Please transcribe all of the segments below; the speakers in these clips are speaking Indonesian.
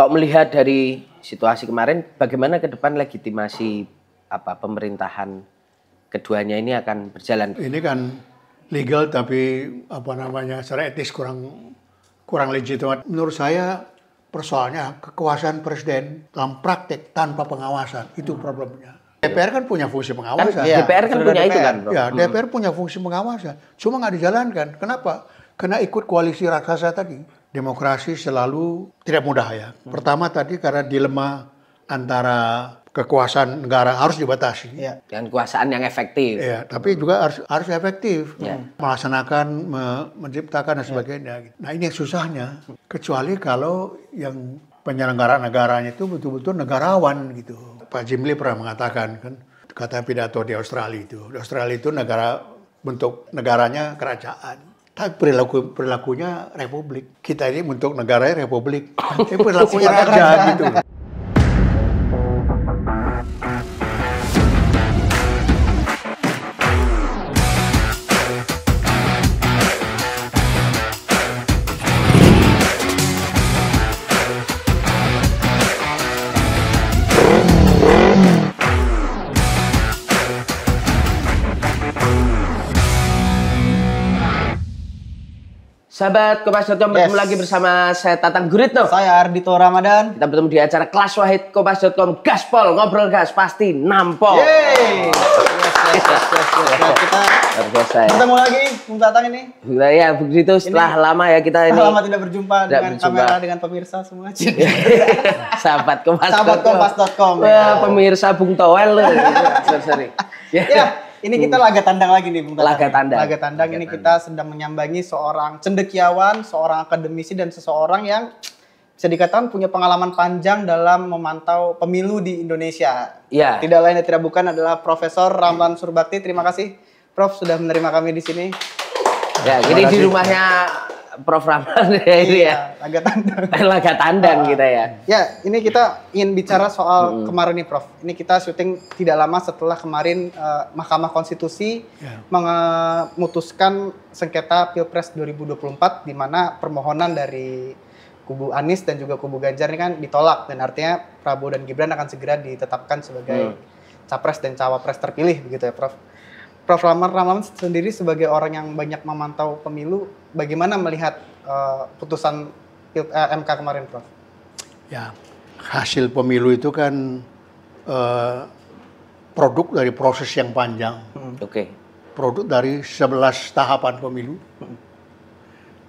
Kalau melihat dari situasi kemarin, bagaimana ke depan legitimasi apa pemerintahan keduanya ini akan berjalan? Ini kan legal tapi apa namanya secara etis kurang kurang legitimat. Menurut saya persoalnya kekuasaan presiden dalam praktek tanpa pengawasan itu problemnya. DPR kan punya fungsi kan pengawasan. Kan, ya. DPR kan punya DPR. itu kan. Bro? Ya, hmm. DPR punya fungsi pengawasan. Cuma nggak dijalankan. Kenapa? Karena ikut koalisi raksasa tadi demokrasi selalu tidak mudah ya. Pertama tadi karena dilema antara kekuasaan negara harus dibatasi ya. dan kekuasaan yang efektif. Ya, tapi juga harus harus efektif ya. melaksanakan, me, menciptakan dan sebagainya. Ya. Nah ini yang susahnya, kecuali kalau yang penyelenggara negaranya itu betul-betul negarawan gitu. Pak Jimli pernah mengatakan kan kata pidato di Australia itu, di Australia itu negara bentuk negaranya kerajaan tapi kan perilaku perilakunya republik. Kita ini untuk negara republik, tapi perilakunya raja gitu. Sahabat Kompas .com, bertemu lagi bersama saya Tatang Guritno. Saya Ardito Ramadan. Kita bertemu di acara Kelas Wahid Kompas.com Gaspol, ngobrol gas pasti nampol. Yeay. Yes, yes, yes, yes, yes. Nah, kita bertemu ya. lagi Bung Tatang ini. Nah, ya begitu setelah ini, lama ya kita ini. Lama tidak berjumpa tidak dengan berjumpa. kamera dengan pemirsa semua. Sahabat Kompas. Sahabat Kompas.com. Ya. Pemirsa Bung Towel. Sorry. sorry. Ya. Yeah. Ini kita laga tandang lagi nih Bung Tata. Laga tandang. Laga tandang ini kita sedang menyambangi seorang cendekiawan, seorang akademisi dan seseorang yang bisa dikatakan punya pengalaman panjang dalam memantau pemilu di Indonesia. Iya. Tidak lain dan tidak bukan adalah Profesor Ramlan Surbakti. Terima kasih Prof sudah menerima kami di sini. Ya, ini di rumahnya Prof Ramlan ya ini ya. iya, ya. Laga tandang. Laga tandang uh, kita ya. Ya, ini kita ingin bicara soal hmm. kemarin nih Prof. Ini kita syuting tidak lama setelah kemarin uh, Mahkamah Konstitusi yeah. memutuskan sengketa Pilpres 2024 di mana permohonan dari kubu Anies dan juga kubu Ganjar ini kan ditolak dan artinya Prabowo dan Gibran akan segera ditetapkan sebagai hmm. capres dan cawapres terpilih begitu ya Prof. Prof. Ramar Ramlan sendiri sebagai orang yang banyak memantau pemilu, bagaimana melihat uh, putusan uh, eh, MK kemarin, Prof? Ya, hasil pemilu itu kan uh, produk dari proses yang panjang. Hmm. Oke. Okay. Produk dari 11 tahapan pemilu. Hmm.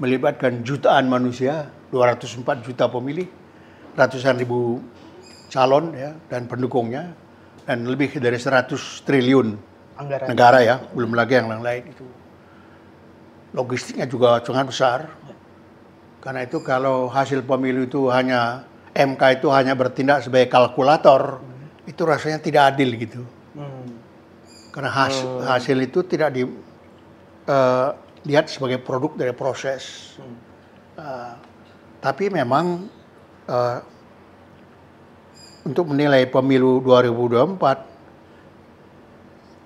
Melibatkan jutaan manusia, 204 juta pemilih, ratusan ribu calon ya dan pendukungnya dan lebih dari 100 triliun anggaran. Negara ya, belum lagi yang lain-lain itu. Logistiknya juga sangat besar. Karena itu kalau hasil pemilu itu hanya MK itu hanya bertindak sebagai kalkulator, hmm. itu rasanya tidak adil gitu. Hmm. Karena hasil, hmm. hasil itu tidak di uh, lihat sebagai produk dari proses. Hmm. Uh, tapi memang uh, untuk menilai pemilu 2024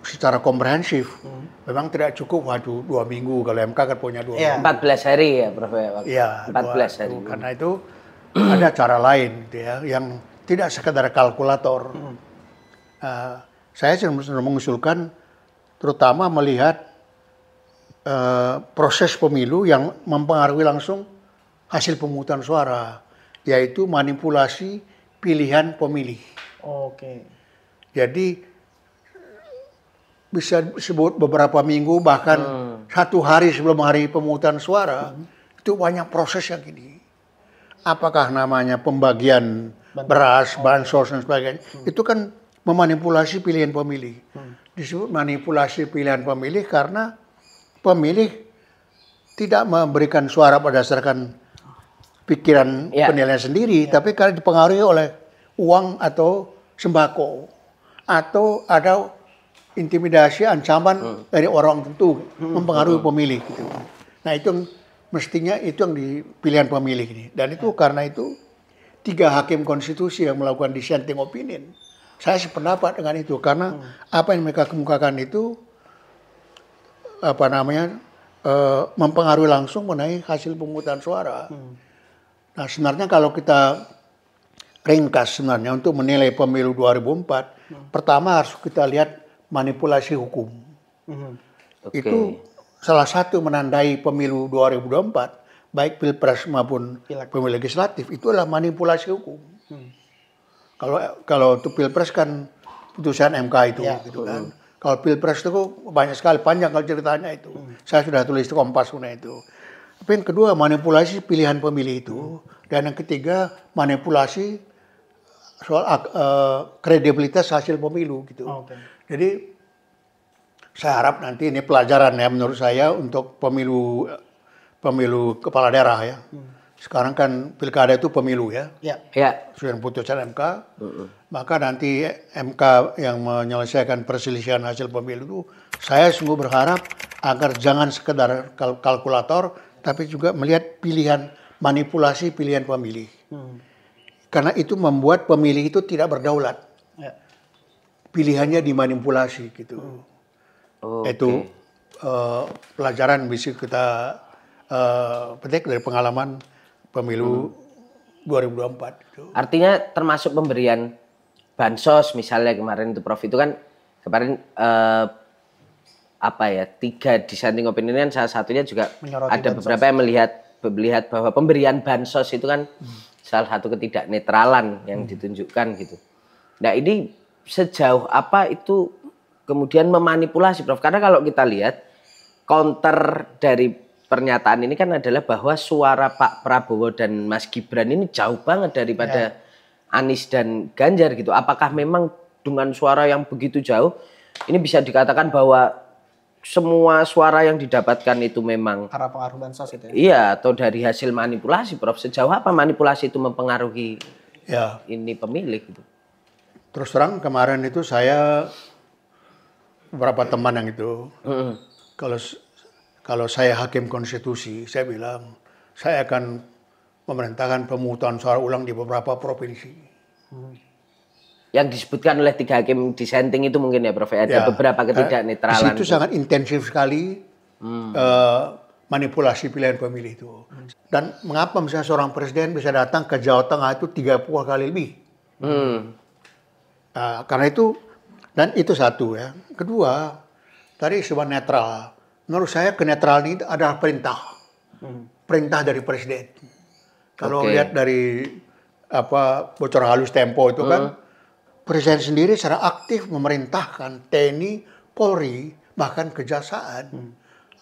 secara komprehensif hmm. memang tidak cukup waduh dua minggu kalau MK kan punya dua ya, minggu. 14 hari ya Prof ya 14 iya, dua, hari karena itu ada cara lain gitu ya yang tidak sekedar kalkulator hmm. uh, saya sebenarnya mengusulkan terutama melihat uh, proses pemilu yang mempengaruhi langsung hasil pemungutan suara yaitu manipulasi pilihan pemilih. Oke. Okay. Jadi bisa disebut beberapa minggu bahkan hmm. satu hari sebelum hari pemungutan suara hmm. itu banyak proses yang ini. Apakah namanya pembagian Bantuan. beras, oh. bansos dan sebagainya. Hmm. Itu kan memanipulasi pilihan pemilih. Hmm. Disebut manipulasi pilihan pemilih karena pemilih tidak memberikan suara berdasarkan pikiran yeah. penilaian sendiri, yeah. tapi karena dipengaruhi oleh uang atau sembako atau ada intimidasi, ancaman hmm. dari orang tentu hmm. mempengaruhi hmm. pemilih. Gitu. Nah itu yang, mestinya itu yang dipilihan pemilih ini. Dan itu karena itu tiga hakim konstitusi yang melakukan dissenting opinion. Saya sependapat dengan itu karena hmm. apa yang mereka kemukakan itu apa namanya e, mempengaruhi langsung mengenai hasil pemungutan suara. Hmm. Nah sebenarnya kalau kita ringkas sebenarnya untuk menilai pemilu 2004, hmm. pertama harus kita lihat manipulasi hukum. Mhm. Okay. Itu salah satu menandai pemilu 2024, baik pilpres maupun pemilu legislatif, itu adalah manipulasi hukum. Hmm. Kalau kalau itu pilpres kan putusan MK itu, ya. gitu kan. Kalau pilpres itu banyak sekali, panjang kalau ceritanya itu. Hmm. Saya sudah tulis itu kompas punya itu. Tapi yang kedua manipulasi pilihan pemilih itu, hmm. dan yang ketiga manipulasi soal uh, kredibilitas hasil pemilu gitu. Oh, okay. Jadi saya harap nanti ini pelajaran ya menurut saya untuk pemilu pemilu kepala daerah ya. Hmm. Sekarang kan pilkada itu pemilu ya. Ya. ya. Sudah putusan MK. Uh-uh. Hmm. Maka nanti MK yang menyelesaikan perselisihan hasil pemilu itu saya sungguh berharap agar jangan sekedar kal- kalkulator tapi juga melihat pilihan manipulasi pilihan pemilih. Hmm. Karena itu membuat pemilih itu tidak berdaulat pilihannya dimanipulasi gitu. Oh, Itu okay. uh, eh, pelajaran bisa kita uh, petik dari pengalaman pemilu hmm. 2024. Gitu. Artinya termasuk pemberian bansos misalnya kemarin itu Prof itu kan kemarin uh, apa ya tiga dissenting opinion kan salah satunya juga Menyoroti ada bansos. beberapa yang melihat melihat bahwa pemberian bansos itu kan hmm. salah satu ketidak netralan yang hmm. ditunjukkan gitu. Nah ini sejauh apa itu kemudian memanipulasi Prof? Karena kalau kita lihat counter dari pernyataan ini kan adalah bahwa suara Pak Prabowo dan Mas Gibran ini jauh banget daripada ya. Anies dan Ganjar gitu. Apakah memang dengan suara yang begitu jauh ini bisa dikatakan bahwa semua suara yang didapatkan itu memang karena pengaruh bansos itu ya? Iya, atau dari hasil manipulasi Prof. Sejauh apa manipulasi itu mempengaruhi ya. ini pemilik gitu? Terus terang kemarin itu saya beberapa teman yang itu mm. kalau kalau saya hakim konstitusi saya bilang saya akan memerintahkan pemutusan suara ulang di beberapa provinsi. Yang disebutkan oleh tiga hakim dissenting itu mungkin ya Prof ya? ada ya, beberapa ketidaknetralan. Itu, itu sangat intensif sekali hmm. uh, manipulasi pilihan pemilih itu. Hmm. Dan mengapa misalnya seorang presiden bisa datang ke Jawa Tengah itu tiga puluh kali lebih? Hmm Nah, karena itu dan itu satu ya. Kedua, tadi sebuah netral. Menurut saya kenetralan ini adalah perintah. Hmm. Perintah dari presiden. Kalau okay. lihat dari apa bocor halus tempo itu kan presiden sendiri secara aktif memerintahkan TNI, Polri, bahkan kejaksaan, hmm.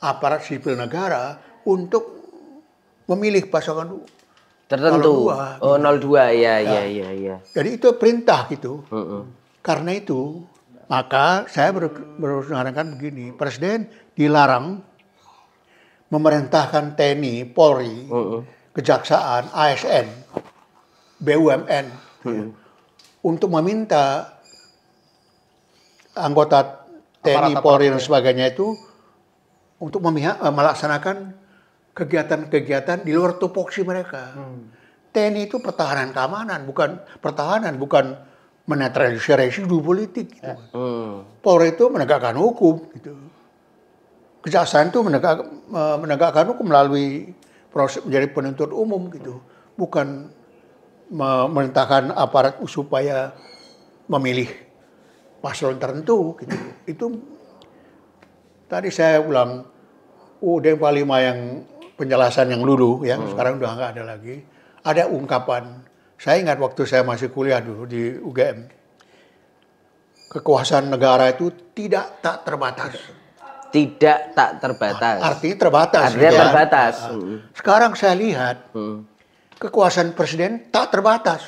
aparat sipil negara untuk memilih pasangan tertentu. 02. Oh, 02 iya, ya, ya, ya, ya. Jadi itu perintah gitu. Uh -uh. Karena itu maka saya ber begini, Presiden dilarang memerintahkan TNI, Polri, uh -uh. Kejaksaan, ASN, BUMN uh ya, -uh. untuk meminta anggota TNI, Aparat Polri dan ya. sebagainya itu untuk memihak, eh, melaksanakan kegiatan-kegiatan di luar tupoksi mereka. Hmm. TNI itu pertahanan keamanan, bukan pertahanan, bukan menetralisir residu politik. Gitu. Eh, hmm. Polri itu menegakkan hukum. Gitu. Kejaksaan itu menegak, menegakkan hukum melalui proses menjadi penuntut umum gitu, bukan memerintahkan aparat supaya memilih paslon tertentu gitu. Itu tadi saya ulang UUD 45 yang penjelasan yang dulu ya, hmm. sekarang udah nggak ada lagi. Ada ungkapan, saya ingat waktu saya masih kuliah dulu di UGM, kekuasaan negara itu tidak tak terbatas. Tidak tak terbatas. Arti terbatas. Artinya gitu ya. terbatas. Hmm. Sekarang saya lihat hmm. kekuasaan presiden tak terbatas.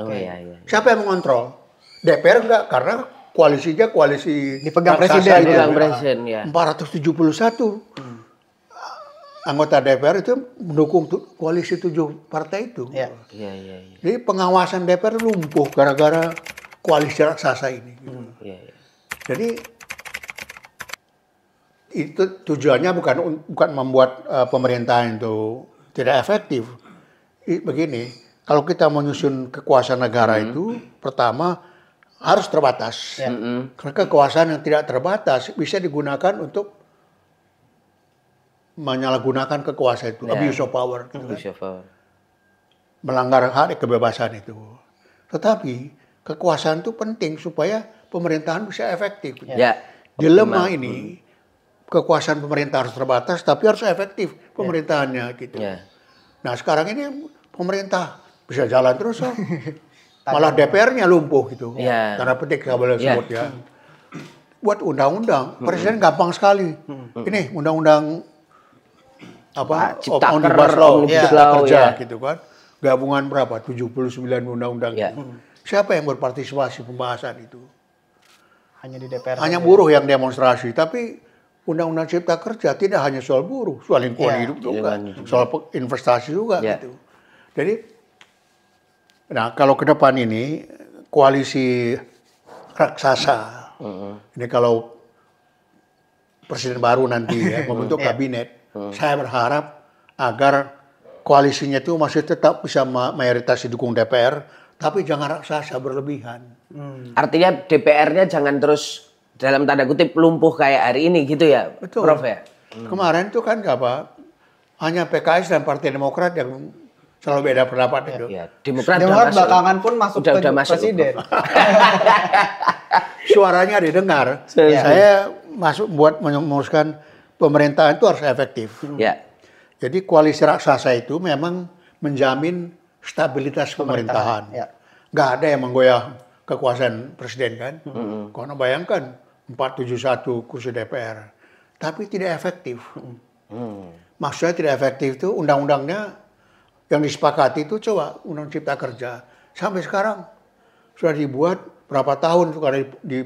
Oh, iya, iya, iya. Siapa yang mengontrol? DPR enggak karena koalisinya koalisi dipegang presiden, dipegang presiden ya. 471. Hmm anggota DPR itu mendukung koalisi tujuh partai itu. Ya. Ya, ya, ya. Jadi pengawasan DPR lumpuh gara-gara koalisi raksasa ini. Gitu. ya, ya. Jadi itu tujuannya bukan bukan membuat uh, pemerintahan itu tidak efektif. I, begini, kalau kita menyusun kekuasaan negara hmm. itu, pertama harus terbatas. Ya. Hmm. hmm. Karena kekuasaan yang tidak terbatas bisa digunakan untuk menyalahgunakan kekuasaan itu, yeah. abuse of power. Gitu kan. abuse kan? of power. Melanggar hak kebebasan itu. Tetapi kekuasaan itu penting supaya pemerintahan bisa efektif. Ya. Yeah. Dilema Optimal. Hmm. ini kekuasaan pemerintah harus terbatas tapi harus efektif ya. pemerintahannya yeah. gitu. Yeah. Nah, sekarang ini pemerintah bisa jalan terus oh. Malah DPR-nya lumpuh gitu. Yeah. Karena petik nggak boleh ya. sebut ya. Buat undang-undang, hmm. presiden gampang sekali. Hmm. Ini undang-undang apa cipta om, om ya, kerja ya. gitu kan. Gabungan berapa? 79 undang-undang. Ya. Siapa yang berpartisipasi pembahasan itu? Hanya di DPR. Hanya buruh yang demonstrasi, tapi undang-undang cipta kerja tidak hanya soal buruh, soal lingkungan ya. hidup juga, soal investasi juga ya. gitu. Jadi Nah, kalau ke depan ini koalisi raksasa, uh -huh. ini kalau presiden baru nanti ya membentuk iya. kabinet, saya berharap agar koalisinya itu masih tetap bisa mayoritas didukung DPR, tapi jangan raksasa berlebihan. Hmm. Artinya DPR-nya jangan terus dalam tanda kutip lumpuh kayak hari ini gitu ya, Betul. Prof ya. Hmm. Kemarin itu kan apa? Hanya PKS dan Partai Demokrat yang selalu beda pendapat ya, itu. Ya, Demokrat, Demokrat masuk, belakangan pun masuk udah, ke udah masuk. presiden. Suaranya didengar. Ya. Saya masuk buat merumuskan pemerintahan itu harus efektif. Ya. Jadi koalisi raksasa itu memang menjamin stabilitas pemerintahan. pemerintahan. Ya. Gak ada yang menggoyah kekuasaan presiden kan. Hmm. Karena bayangkan 471 kursi DPR, tapi tidak efektif. Hmm. Maksudnya tidak efektif itu undang-undangnya yang disepakati itu coba undang cipta kerja sampai sekarang sudah dibuat berapa tahun itu karena di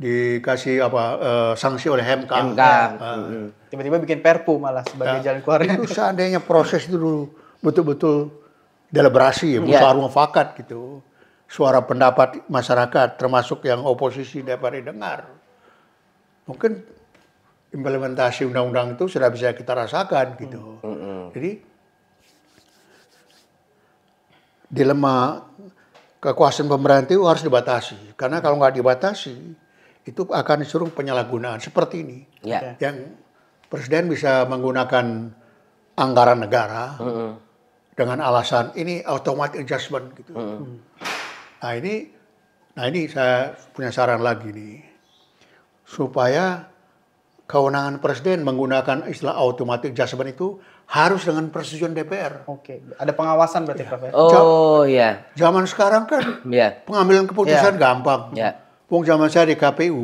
dikasih apa uh, sanksi oleh MK. MK. tiba ya, hmm. eh. Tiba-tiba bikin Perpu malah sebagai nah, jalan keluar. Itu seandainya proses itu dulu betul-betul deliberasi, musyawarah iya. yeah. mufakat gitu. Suara pendapat masyarakat termasuk yang oposisi dapat dengar Mungkin implementasi undang-undang itu sudah bisa kita rasakan gitu. Mm -hmm. Jadi dilema kekuasaan pemerintah itu harus dibatasi karena kalau nggak dibatasi itu akan disuruh penyalahgunaan seperti ini. Ya. Yang presiden bisa menggunakan anggaran negara mm -hmm. dengan alasan ini automatic adjustment gitu. Mm -hmm. Nah ini, nah ini saya punya saran lagi nih supaya kewenangan presiden menggunakan istilah automatic adjustment itu harus dengan persetujuan DPR. Oke, ada pengawasan berarti ya. Prof. Oh iya. Zaman sekarang kan yeah. pengambilan keputusan yeah. gampang. Yeah Wong zaman saya di KPU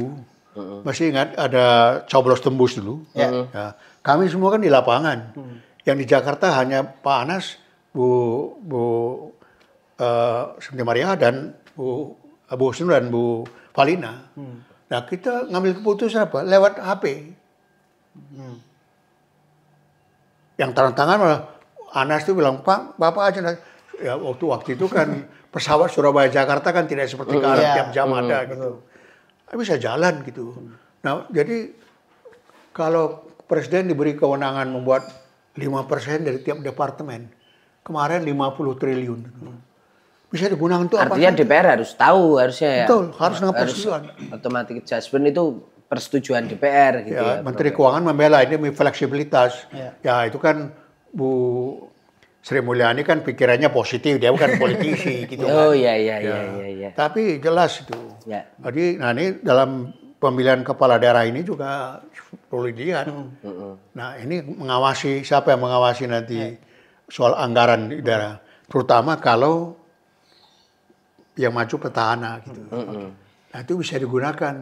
uh-uh. masih ingat ada coblos tembus dulu. Uh-uh. Ya. Kami semua kan di lapangan. Uh-huh. Yang di Jakarta hanya Pak Anas, Bu Bu uh, Maria dan Bu Bu Husnul dan Bu Valina. Uh-huh. Nah kita ngambil keputusan apa? Lewat HP. Uh-huh. Hmm. Yang tangan-tangan malah Anas itu bilang Pak Bapak aja ya waktu waktu itu kan pesawat Surabaya Jakarta kan tidak seperti sekarang yeah. tiap jam ada gitu. Tapi bisa jalan gitu. Nah, jadi kalau presiden diberi kewenangan membuat lima persen dari tiap departemen. Kemarin 50 triliun. Bisa digunakan untuk apa? Artinya DPR harus tahu harusnya ya. Betul, harus dengan persetujuan. otomatis adjustment itu persetujuan DPR gitu ya. ya Menteri Keuangan membela ini fleksibilitas. Ya. ya itu kan Bu Sri Mulyani kan pikirannya positif, dia bukan politisi gitu oh, kan. Oh iya iya iya iya. Ya. Tapi jelas itu. Ya. Jadi nah ini dalam pemilihan kepala daerah ini juga perlu dilihat. Hmm. hmm. Nah ini mengawasi siapa yang mengawasi nanti ya. soal anggaran di daerah, hmm. terutama kalau yang maju petahana gitu. Hmm, hmm. Nah itu bisa digunakan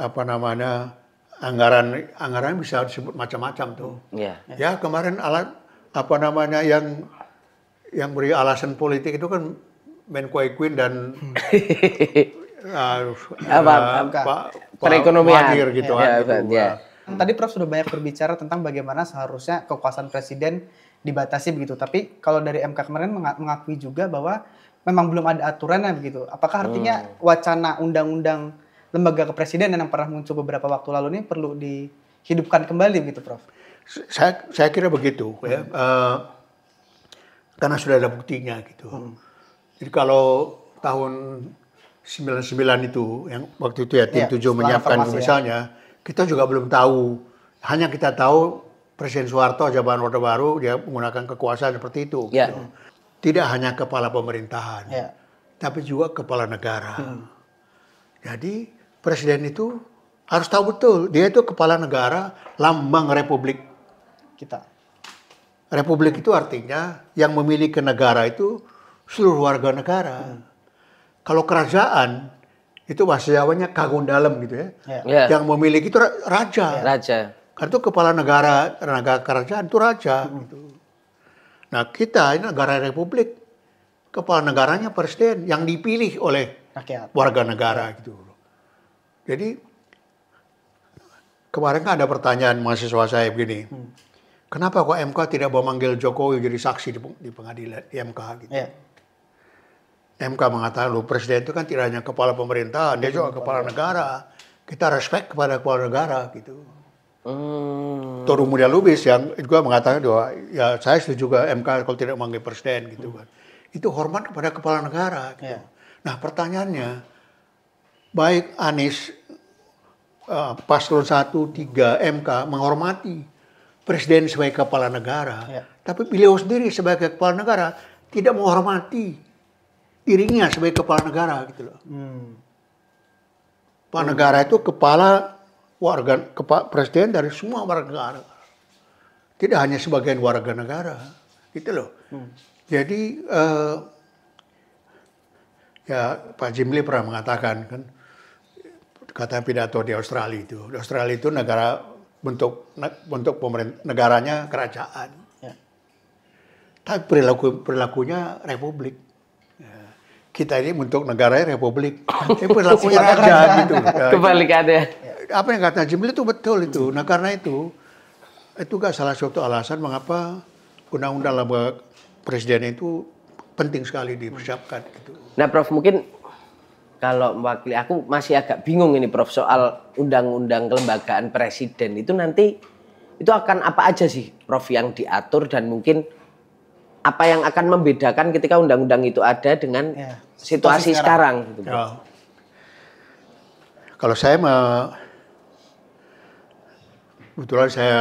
apa namanya anggaran anggaran bisa disebut macam-macam tuh. Ya. ya kemarin alat apa namanya yang yang beri alasan politik itu kan Menko Ekwin dan uh, apa, uh, Pak perekonomian gitu ya, kan. Ya, gitu. Ya. Tadi Prof sudah banyak berbicara tentang bagaimana seharusnya kekuasaan presiden dibatasi begitu. Tapi kalau dari MK kemarin mengakui juga bahwa memang belum ada aturannya begitu. Apakah artinya hmm. wacana undang-undang lembaga kepresidenan yang pernah muncul beberapa waktu lalu ini perlu dihidupkan kembali begitu, Prof? saya saya kira begitu ya. hmm. ya uh, karena sudah ada buktinya gitu hmm. jadi kalau tahun 99 itu yang waktu itu ya tim ya, menyiapkan ya. misalnya ya. kita juga belum tahu hanya kita tahu Presiden Soeharto jabatan Orde Baru dia menggunakan kekuasaan seperti itu ya. gitu. tidak hanya kepala pemerintahan ya. tapi juga kepala negara hmm. jadi presiden itu harus tahu betul dia itu kepala negara lambang republik kita. Republik itu artinya yang memiliki negara itu seluruh warga negara. Hmm. Kalau kerajaan itu bahasa Jawanya kagun dalam gitu ya. Yeah. Ya. Yang memiliki itu raja. Yeah. Raja. Karena itu kepala negara, tenaga kerajaan itu raja. Hmm. Gitu. Nah kita ini negara republik, kepala negaranya presiden yang dipilih oleh Rakyat. warga negara gitu. Jadi kemarin kan ada pertanyaan mahasiswa saya begini. Hmm kenapa kok MK tidak mau manggil Jokowi jadi saksi di pengadilan di MK gitu. Yeah. MK mengatakan lo presiden itu kan tidak hanya kepala pemerintah, dia juga kepala negara. Kita respect kepada kepala negara gitu. Hmm. Toru Mulia Lubis yang juga mengatakan bahwa ya saya setuju juga MK kalau tidak manggil presiden gitu kan. Hmm. Itu hormat kepada kepala negara. Gitu. Yeah. Nah pertanyaannya, baik Anies uh, paslon satu tiga MK menghormati presiden sebagai kepala negara, ya. tapi beliau sendiri sebagai kepala negara tidak menghormati dirinya sebagai kepala negara gitu loh. Hmm. Kepala negara itu kepala warga kepa, presiden dari semua warga negara. Tidak hanya sebagian warga negara. Gitu loh. Hmm. Jadi uh, ya Pak Jimli pernah mengatakan kan kata pidato di Australia itu. Di Australia itu negara bentuk bentuk pemerintah negaranya kerajaan. Ya. Tapi perilaku perilakunya republik. Ya. Kita ini bentuk negaranya republik, tapi perilakunya raja gitu. Ya, Kebalikannya. Apa yang kata Jimli itu betul itu. Nah karena itu itu gak salah satu alasan mengapa undang-undang lembaga presiden itu penting sekali dipersiapkan gitu. Nah Prof mungkin kalau mewakili aku masih agak bingung ini Prof soal undang-undang kelembagaan presiden itu nanti itu akan apa aja sih Prof yang diatur dan mungkin apa yang akan membedakan ketika undang-undang itu ada dengan ya, situasi sekarang, sekarang gitu, Ya. Kalau saya me... kebetulan saya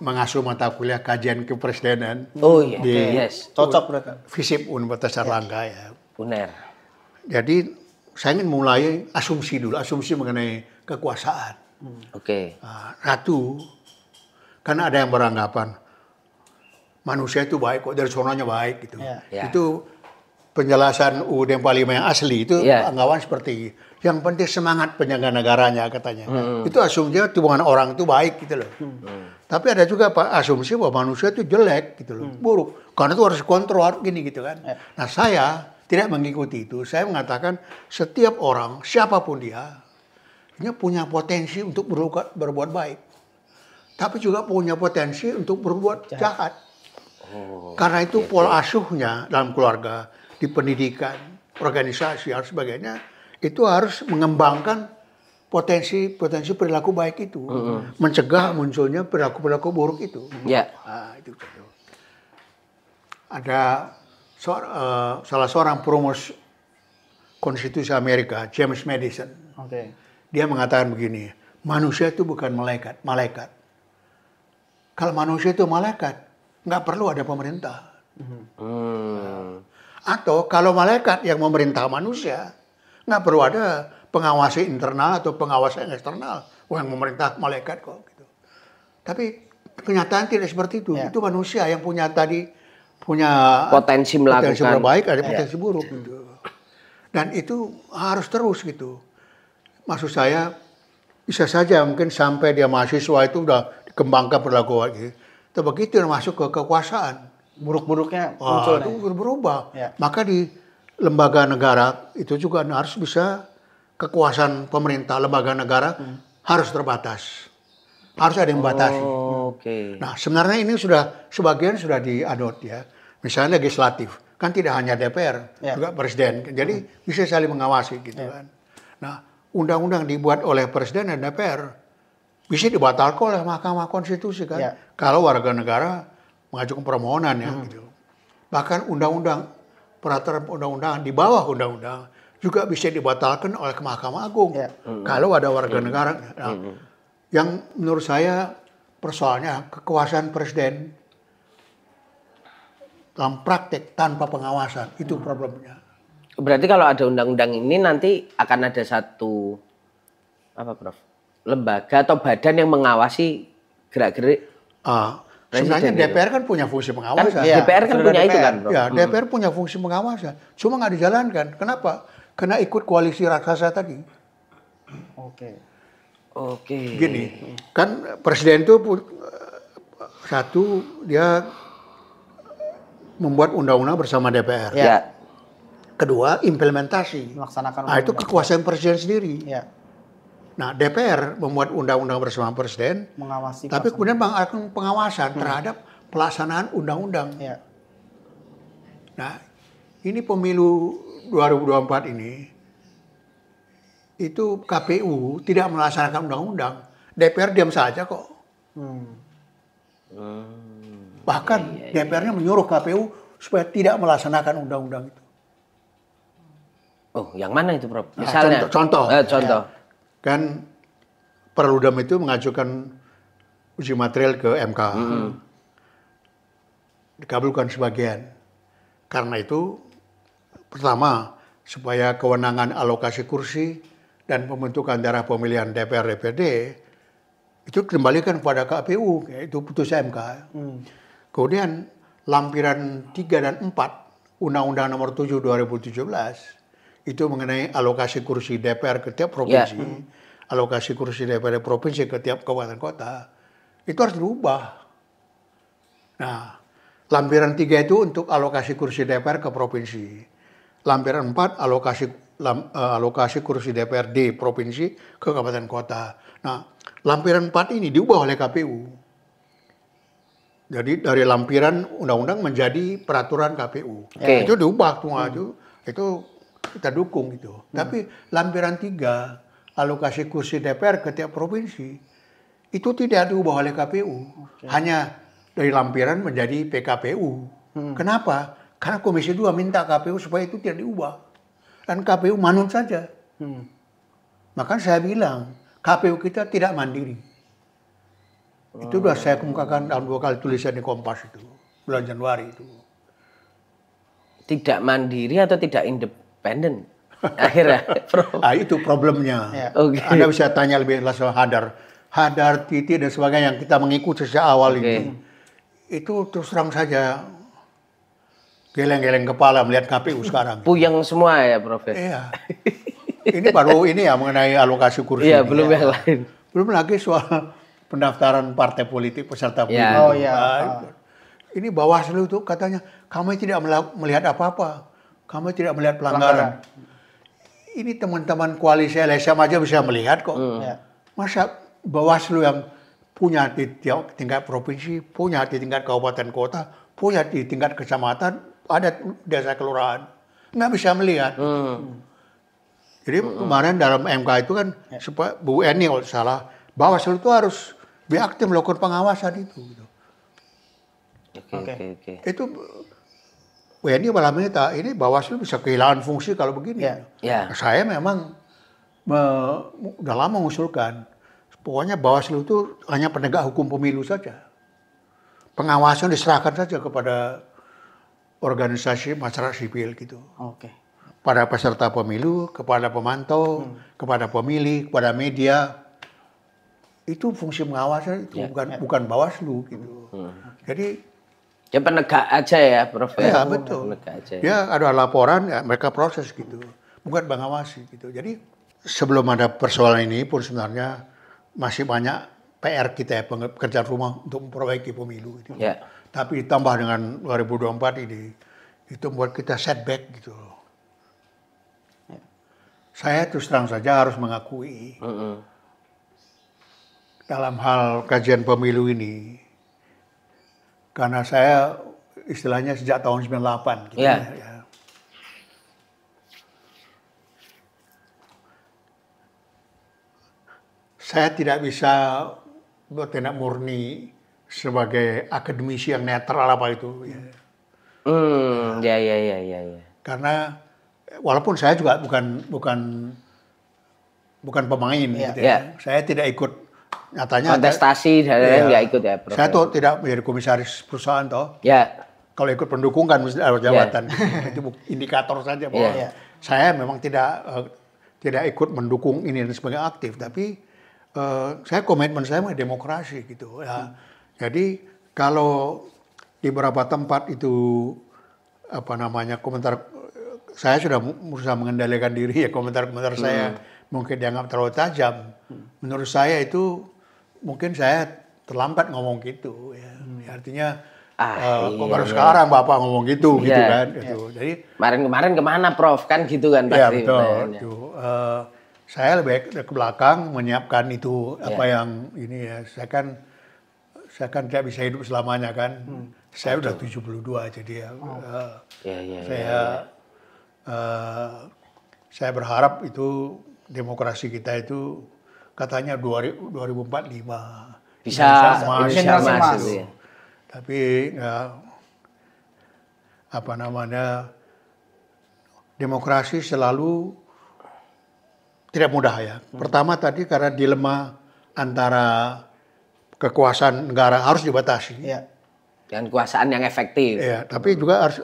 mengasuh mata kuliah kajian kepresidenan oh, iya. di okay. yes. Cocok Visip Universitas Erlangga yes. ya. UNER. Jadi saya ingin mulai asumsi dulu, asumsi mengenai kekuasaan. Oke. Okay. Ah, ratu, karena ada yang beranggapan manusia itu baik kok dari sononya baik gitu. Yeah. Ya. Itu penjelasan UUD 45 yang asli itu yeah. anggapan seperti yang penting semangat penjaga negaranya katanya. Hmm. Itu asumsinya hubungan orang itu baik gitu loh. Hmm. Tapi ada juga Pak asumsi bahwa manusia itu jelek gitu loh, hmm. buruk. Karena itu harus kontrol harus gini gitu kan. Yeah. Nah, saya tidak mengikuti itu. Saya mengatakan setiap orang, siapapun dia, dia punya potensi untuk berbuat, berbuat baik. Tapi juga punya potensi untuk berbuat jahat. jahat. Oh, Karena itu gitu. pola asuhnya dalam keluarga, di pendidikan, organisasi, dan sebagainya, itu harus mengembangkan potensi-potensi perilaku baik itu, mm -hmm. mencegah munculnya perilaku-perilaku buruk itu. Yeah. Ya. Nah, itu. Ada so, uh, eh, salah seorang promos konstitusi Amerika, James Madison. Okay. Dia mengatakan begini, manusia itu bukan malaikat, malaikat. Kalau manusia itu malaikat, nggak perlu ada pemerintah. Hmm. Atau kalau malaikat yang memerintah manusia, nggak perlu ada pengawas internal atau pengawas eksternal. yang memerintah malaikat kok. Gitu. Tapi kenyataan tidak seperti itu. Ya. Itu manusia yang punya tadi punya potensi melakukan iya. potensi baik ada potensi ya. buruk hmm. gitu. Dan itu harus terus gitu. Maksud saya bisa saja mungkin sampai dia mahasiswa itu udah dikembangkan perilaku gitu. Tapi begitu masuk ke kekuasaan buruk-buruknya muncul itu berubah. Ya. Maka di lembaga negara itu juga harus bisa kekuasaan pemerintah lembaga negara hmm. harus terbatas harus ada yang membatasi. Oh, Oke. Okay. Nah, sebenarnya ini sudah sebagian sudah diadot ya. Misalnya legislatif, kan tidak hanya DPR, yeah. juga presiden. Jadi hmm. bisa saling mengawasi gitu yeah. kan. Nah, undang-undang dibuat oleh presiden dan DPR bisa dibatalkan oleh Mahkamah Konstitusi kan. Yeah. Kalau warga negara mengajukan permohonan ya hmm. gitu. Bahkan undang-undang peraturan undang-undang di bawah undang-undang juga bisa dibatalkan oleh Mahkamah Agung yeah. -hmm. kalau ada warga -hmm. negara. Nah, -hmm. Yang menurut saya persoalnya kekuasaan presiden dalam praktek tanpa pengawasan itu problemnya. Berarti kalau ada undang-undang ini nanti akan ada satu apa Prof? Lembaga atau badan yang mengawasi gerak-gerik. Ah, sebenarnya gitu? DPR kan punya fungsi kan, pengawasan. Iya, kan, ya. DPR kan punya DPR. itu kan, Prof? Ya, DPR hmm. punya fungsi pengawasan. Cuma nggak dijalankan. Kenapa? Karena ikut koalisi raksasa tadi. Oke. Okay. Oke. Okay. Gini, kan presiden itu eh, satu dia membuat undang-undang bersama DPR. Ya. Kedua, implementasi. Melaksanakan. Undang -undang. Nah, itu kekuasaan presiden sendiri. Ya. Nah, DPR membuat undang-undang bersama presiden. Mengawasi. Tapi kemudian kemudian akan pengawasan hmm. terhadap pelaksanaan undang-undang. Ya. Nah, ini pemilu 2024 ini itu KPU tidak melaksanakan undang-undang, DPR diam saja kok. Hmm. hmm. Bahkan iya, iya, iya. DPR-nya menyuruh KPU supaya tidak melaksanakan undang-undang itu. Oh, yang mana itu, Prof? Nah, Misalnya. Nah, contoh. Contoh. Eh, contoh. Ya. Kan Perludem itu mengajukan uji material ke MK. Hmm. Dikabulkan sebagian. Karena itu, pertama, supaya kewenangan alokasi kursi dan pembentukan daerah pemilihan DPR DPD itu kembalikan kepada KPU yaitu putusan MK. Hmm. Kemudian lampiran 3 dan 4 Undang-Undang Nomor 7 2017 itu mengenai alokasi kursi DPR ke tiap ya. provinsi, yeah. Hmm. alokasi kursi DPR provinsi ke tiap kabupaten kota itu harus diubah. Nah, lampiran 3 itu untuk alokasi kursi DPR ke provinsi. Lampiran 4 alokasi Eh, alokasi kursi DPRD provinsi ke kabupaten kota. Nah, lampiran 4 ini diubah oleh KPU. Jadi dari lampiran undang-undang menjadi peraturan KPU. Okay. Itu diubah tuh hmm. itu, itu kita dukung gitu. Hmm. Tapi lampiran 3 alokasi kursi DPR ke tiap provinsi itu tidak diubah oleh KPU. Okay. Hanya dari lampiran menjadi PKPU. Hmm. Kenapa? Karena Komisi 2 minta KPU supaya itu tidak diubah kan KPU manut saja. Hmm. Maka saya bilang, KPU kita tidak mandiri. Oh. Itu sudah saya kemukakan dalam dua kali tulisan di Kompas itu, bulan Januari itu. Tidak mandiri atau tidak independen? Akhirnya, Bro. Ah, itu problemnya. Ya. Okay. Anda bisa tanya lebih langsung soal Hadar. Hadar, Titi, dan sebagainya yang kita mengikuti sejak awal okay. itu. Itu terus terang saja geleng-geleng kepala melihat KPU sekarang. yang semua ya, Prof. Ya? Iya. ini baru ini ya mengenai alokasi kursi. Iya, belum ya. yang lain. Belum lagi soal pendaftaran partai politik peserta iya. pemilu. Ya. Oh iya. Nah, ini Bawaslu itu katanya kami tidak melihat apa-apa. Kami tidak melihat pelanggaran. pelanggaran. Ini teman-teman koalisi LSM aja bisa melihat kok. Hmm. Ya. Masa Bawaslu yang punya di tingkat provinsi, punya di tingkat kabupaten kota, punya di tingkat kecamatan, padat desa kelurahan nggak bisa melihat. Hmm. Jadi hmm. kemarin dalam MK itu kan supaya Bu Eni kalau salah Bawaslu itu harus diaktif melakukan pengawasan itu. Gitu. Oke okay, oke okay. okay. Itu Bu Eni malah minta ini Bawaslu bisa kehilangan fungsi kalau begini. Ya. Ya. Nah, saya memang me, udah lama mengusulkan pokoknya Bawaslu itu hanya penegak hukum pemilu saja. Pengawasan diserahkan saja kepada organisasi masyarakat sipil gitu. Oke. Okay. Pada peserta pemilu, kepada pemantau, hmm. kepada pemilih, kepada media, itu fungsi mengawasnya itu ya, bukan ya. bukan Bawaslu gitu. Hmm. Jadi ya penegak aja ya, Prof. Ya, iya, betul. Penegak aja. Ya. ya ada laporan, ya, mereka proses gitu, bukan mengawasi gitu. Jadi sebelum ada persoalan ini pun sebenarnya masih banyak PR kita ya pekerjaan rumah untuk memperbaiki pemilu gitu. Ya. Tapi ditambah dengan 2024 ini, itu membuat kita setback gitu loh. Ya. Saya terus terang saja harus mengakui mm -hmm. dalam hal kajian pemilu ini, karena saya istilahnya sejak tahun 98 gitu yeah. Ya, ya. Saya tidak bisa bertindak murni sebagai akademisi yang netral apa itu. Ya. Iya. Hmm, ya, ya, ya, ya, ya. Karena walaupun saya juga bukan bukan bukan pemain, ya, gitu ya. ya. saya tidak ikut nyatanya kontestasi saya, dan iya. nggak ikut ya. Prof. Saya tuh tidak menjadi komisaris perusahaan toh. Ya. Kalau ikut pendukung kan mesti ada iya. jabatan. Ya. itu indikator saja bahwa ya. saya memang tidak uh, tidak ikut mendukung ini dan sebagai aktif, tapi uh, saya komitmen saya mah demokrasi gitu. Ya. Hmm jadi kalau di beberapa tempat itu apa namanya komentar saya sudah berusaha mengendalikan diri ya komentar-komentar hmm. saya mungkin dianggap terlalu tajam. Hmm. Menurut saya itu mungkin saya terlambat ngomong gitu ya. Hmm. Artinya ah, uh, iya, kok baru sekarang Bapak ngomong gitu iya, gitu kan iya. gitu. Jadi kemarin-kemarin kemana Prof kan gitu kan iya, pasti. Ya betul. Uh, saya lebih ke belakang menyiapkan itu yeah. apa iya. yang ini ya. Saya kan saya kan tidak bisa hidup selamanya kan. Hmm. Saya Aduh. udah 72 jadi ya. Oh. Uh, ya, ya, saya ya, ya. Uh, saya berharap itu demokrasi kita itu katanya 2045 bisa masuk. Bisa masuk. Gitu ya. tapi ya, apa namanya demokrasi selalu tidak mudah ya. Hmm. Pertama tadi karena dilema antara kekuasaan negara harus dibatasi. Ya. Dan kekuasaan yang efektif. Ya, tapi juga harus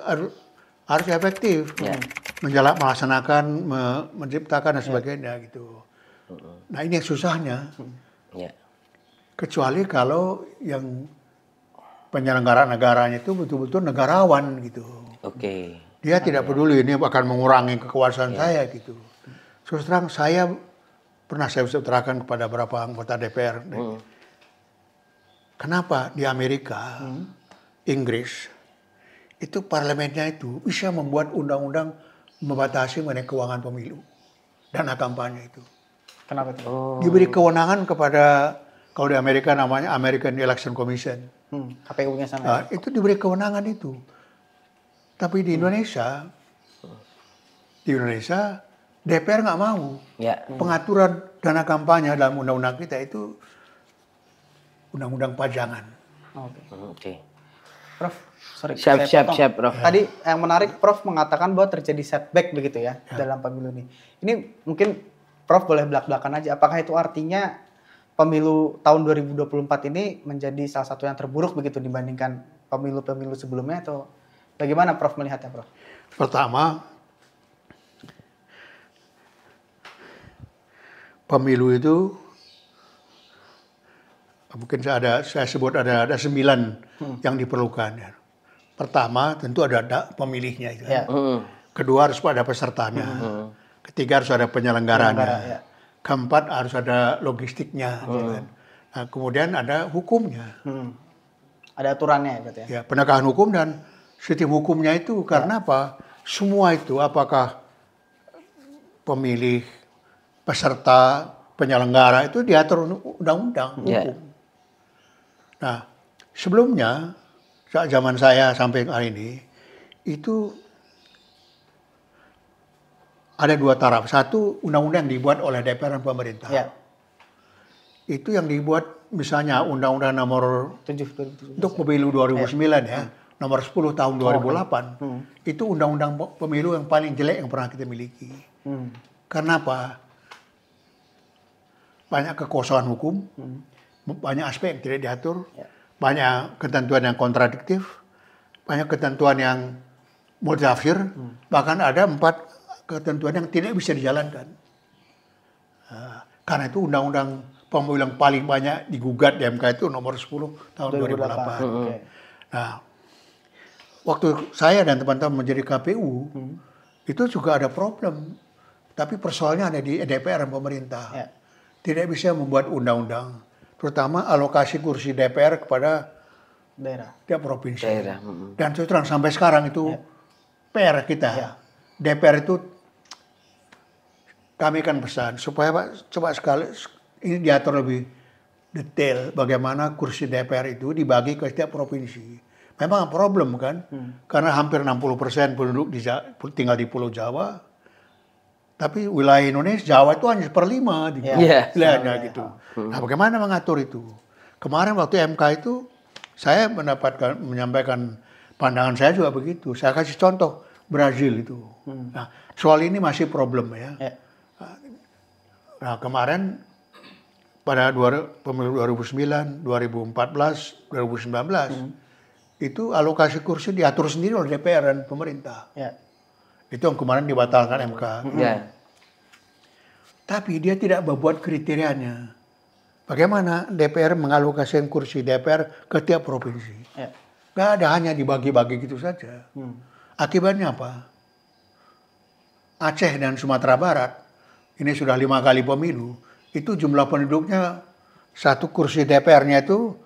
harus, efektif ya. menjala, melaksanakan, me, menciptakan dan sebagainya ya. gitu. Nah ini yang susahnya. Ya. Kecuali kalau yang penyelenggara negaranya itu betul-betul negarawan gitu. Oke. Okay. Dia tidak iya. peduli ini akan mengurangi kekuasaan ya. saya gitu. Terus terang saya pernah saya utarakan kepada beberapa anggota DPR. Hmm Kenapa di Amerika, hmm. Inggris, itu parlemennya itu bisa membuat undang-undang membatasi mengenai keuangan pemilu dana kampanye itu. Kenapa itu? Oh. Diberi kewenangan kepada kalau di Amerika namanya American Election Commission. Hmm, KPU-nya sana. Nah, itu diberi kewenangan itu. Tapi di hmm. Indonesia, di Indonesia DPR nggak mau. Ya. Hmm. Pengaturan dana kampanye dalam undang-undang kita itu undang-undang pajangan. Oke. Okay. Okay. Prof, sorry. Siap, siap, potong. siap, Prof. Eh, tadi yang menarik, Prof mengatakan bahwa terjadi setback begitu ya, ya. dalam pemilu ini. Ini mungkin Prof boleh belak-belakan aja. Apakah itu artinya pemilu tahun 2024 ini menjadi salah satu yang terburuk begitu dibandingkan pemilu-pemilu sebelumnya atau bagaimana Prof melihatnya, Prof? Pertama, pemilu itu mungkin saya ada saya sebut ada ada sembilan hmm. yang diperlukan. ya Pertama tentu ada, ada pemilihnya itu. Ya. Ya. Kedua harus ada pesertanya. Hmm. hmm. Ketiga harus ada penyelenggaranya. Ya. Keempat harus ada logistiknya. Gitu hmm. Gitu nah, kemudian ada hukumnya. Hmm. Ada aturannya berarti ya. ya penegakan hukum dan sistem hukumnya itu karena ya. apa? Semua itu apakah pemilih, peserta, penyelenggara itu diatur undang-undang ya. hukum. Yeah. Nah, sebelumnya saat zaman saya sampai hari ini itu ada dua taraf. Satu undang-undang yang dibuat oleh DPR dan pemerintah. Ya. Itu yang dibuat misalnya undang-undang nomor 7, 7. untuk pemilu 2009 ya, ya nomor 10 tahun 2008. Oh, hmm. hmm. Itu undang-undang pemilu yang paling jelek yang pernah kita miliki. Hmm. Kenapa? Banyak kekosongan hukum. Hmm banyak aspek yang tidak diatur, ya. banyak ketentuan yang kontradiktif, banyak ketentuan yang mutafir, hmm. bahkan ada empat ketentuan yang tidak bisa dijalankan. Uh, karena itu undang-undang pemilu yang paling banyak digugat di MK itu nomor 10 tahun 2008. 2008. Okay. Nah, waktu saya dan teman-teman menjadi KPU, hmm. itu juga ada problem. Tapi persoalannya ada di DPR dan pemerintah. Ya. Tidak bisa membuat undang-undang terutama alokasi kursi DPR kepada daerah tiap provinsi. Daerah. Dan terus terang sampai sekarang itu ya. PR kita. Ya. DPR itu kami kan pesan supaya Pak coba sekali ini diatur lebih detail bagaimana kursi DPR itu dibagi ke setiap provinsi. Memang problem kan, hmm. karena hampir 60 persen penduduk di, tinggal di Pulau Jawa, tapi wilayah Indonesia Jawa itu hanya seperlima di Yeah. Iya. yeah. Oh, gitu. Iya. Nah, bagaimana mengatur itu? Kemarin waktu MK itu saya mendapatkan menyampaikan pandangan saya juga begitu. Saya kasih contoh Brazil itu. Hmm. Nah, soal ini masih problem ya. Iya. Ah, nah, kemarin pada pemilu 2009, 2014, 2019 hmm. itu alokasi kursi diatur sendiri oleh DPR dan pemerintah. Yeah itu yang kemarin dibatalkan MK. Yeah. Tapi dia tidak membuat kriterianya. Bagaimana DPR mengalokasikan kursi DPR ke tiap provinsi? Yeah. Gak ada hanya dibagi-bagi gitu saja. Hmm. Akibatnya apa? Aceh dan Sumatera Barat ini sudah lima kali pemilu. Itu jumlah penduduknya satu kursi DPR-nya itu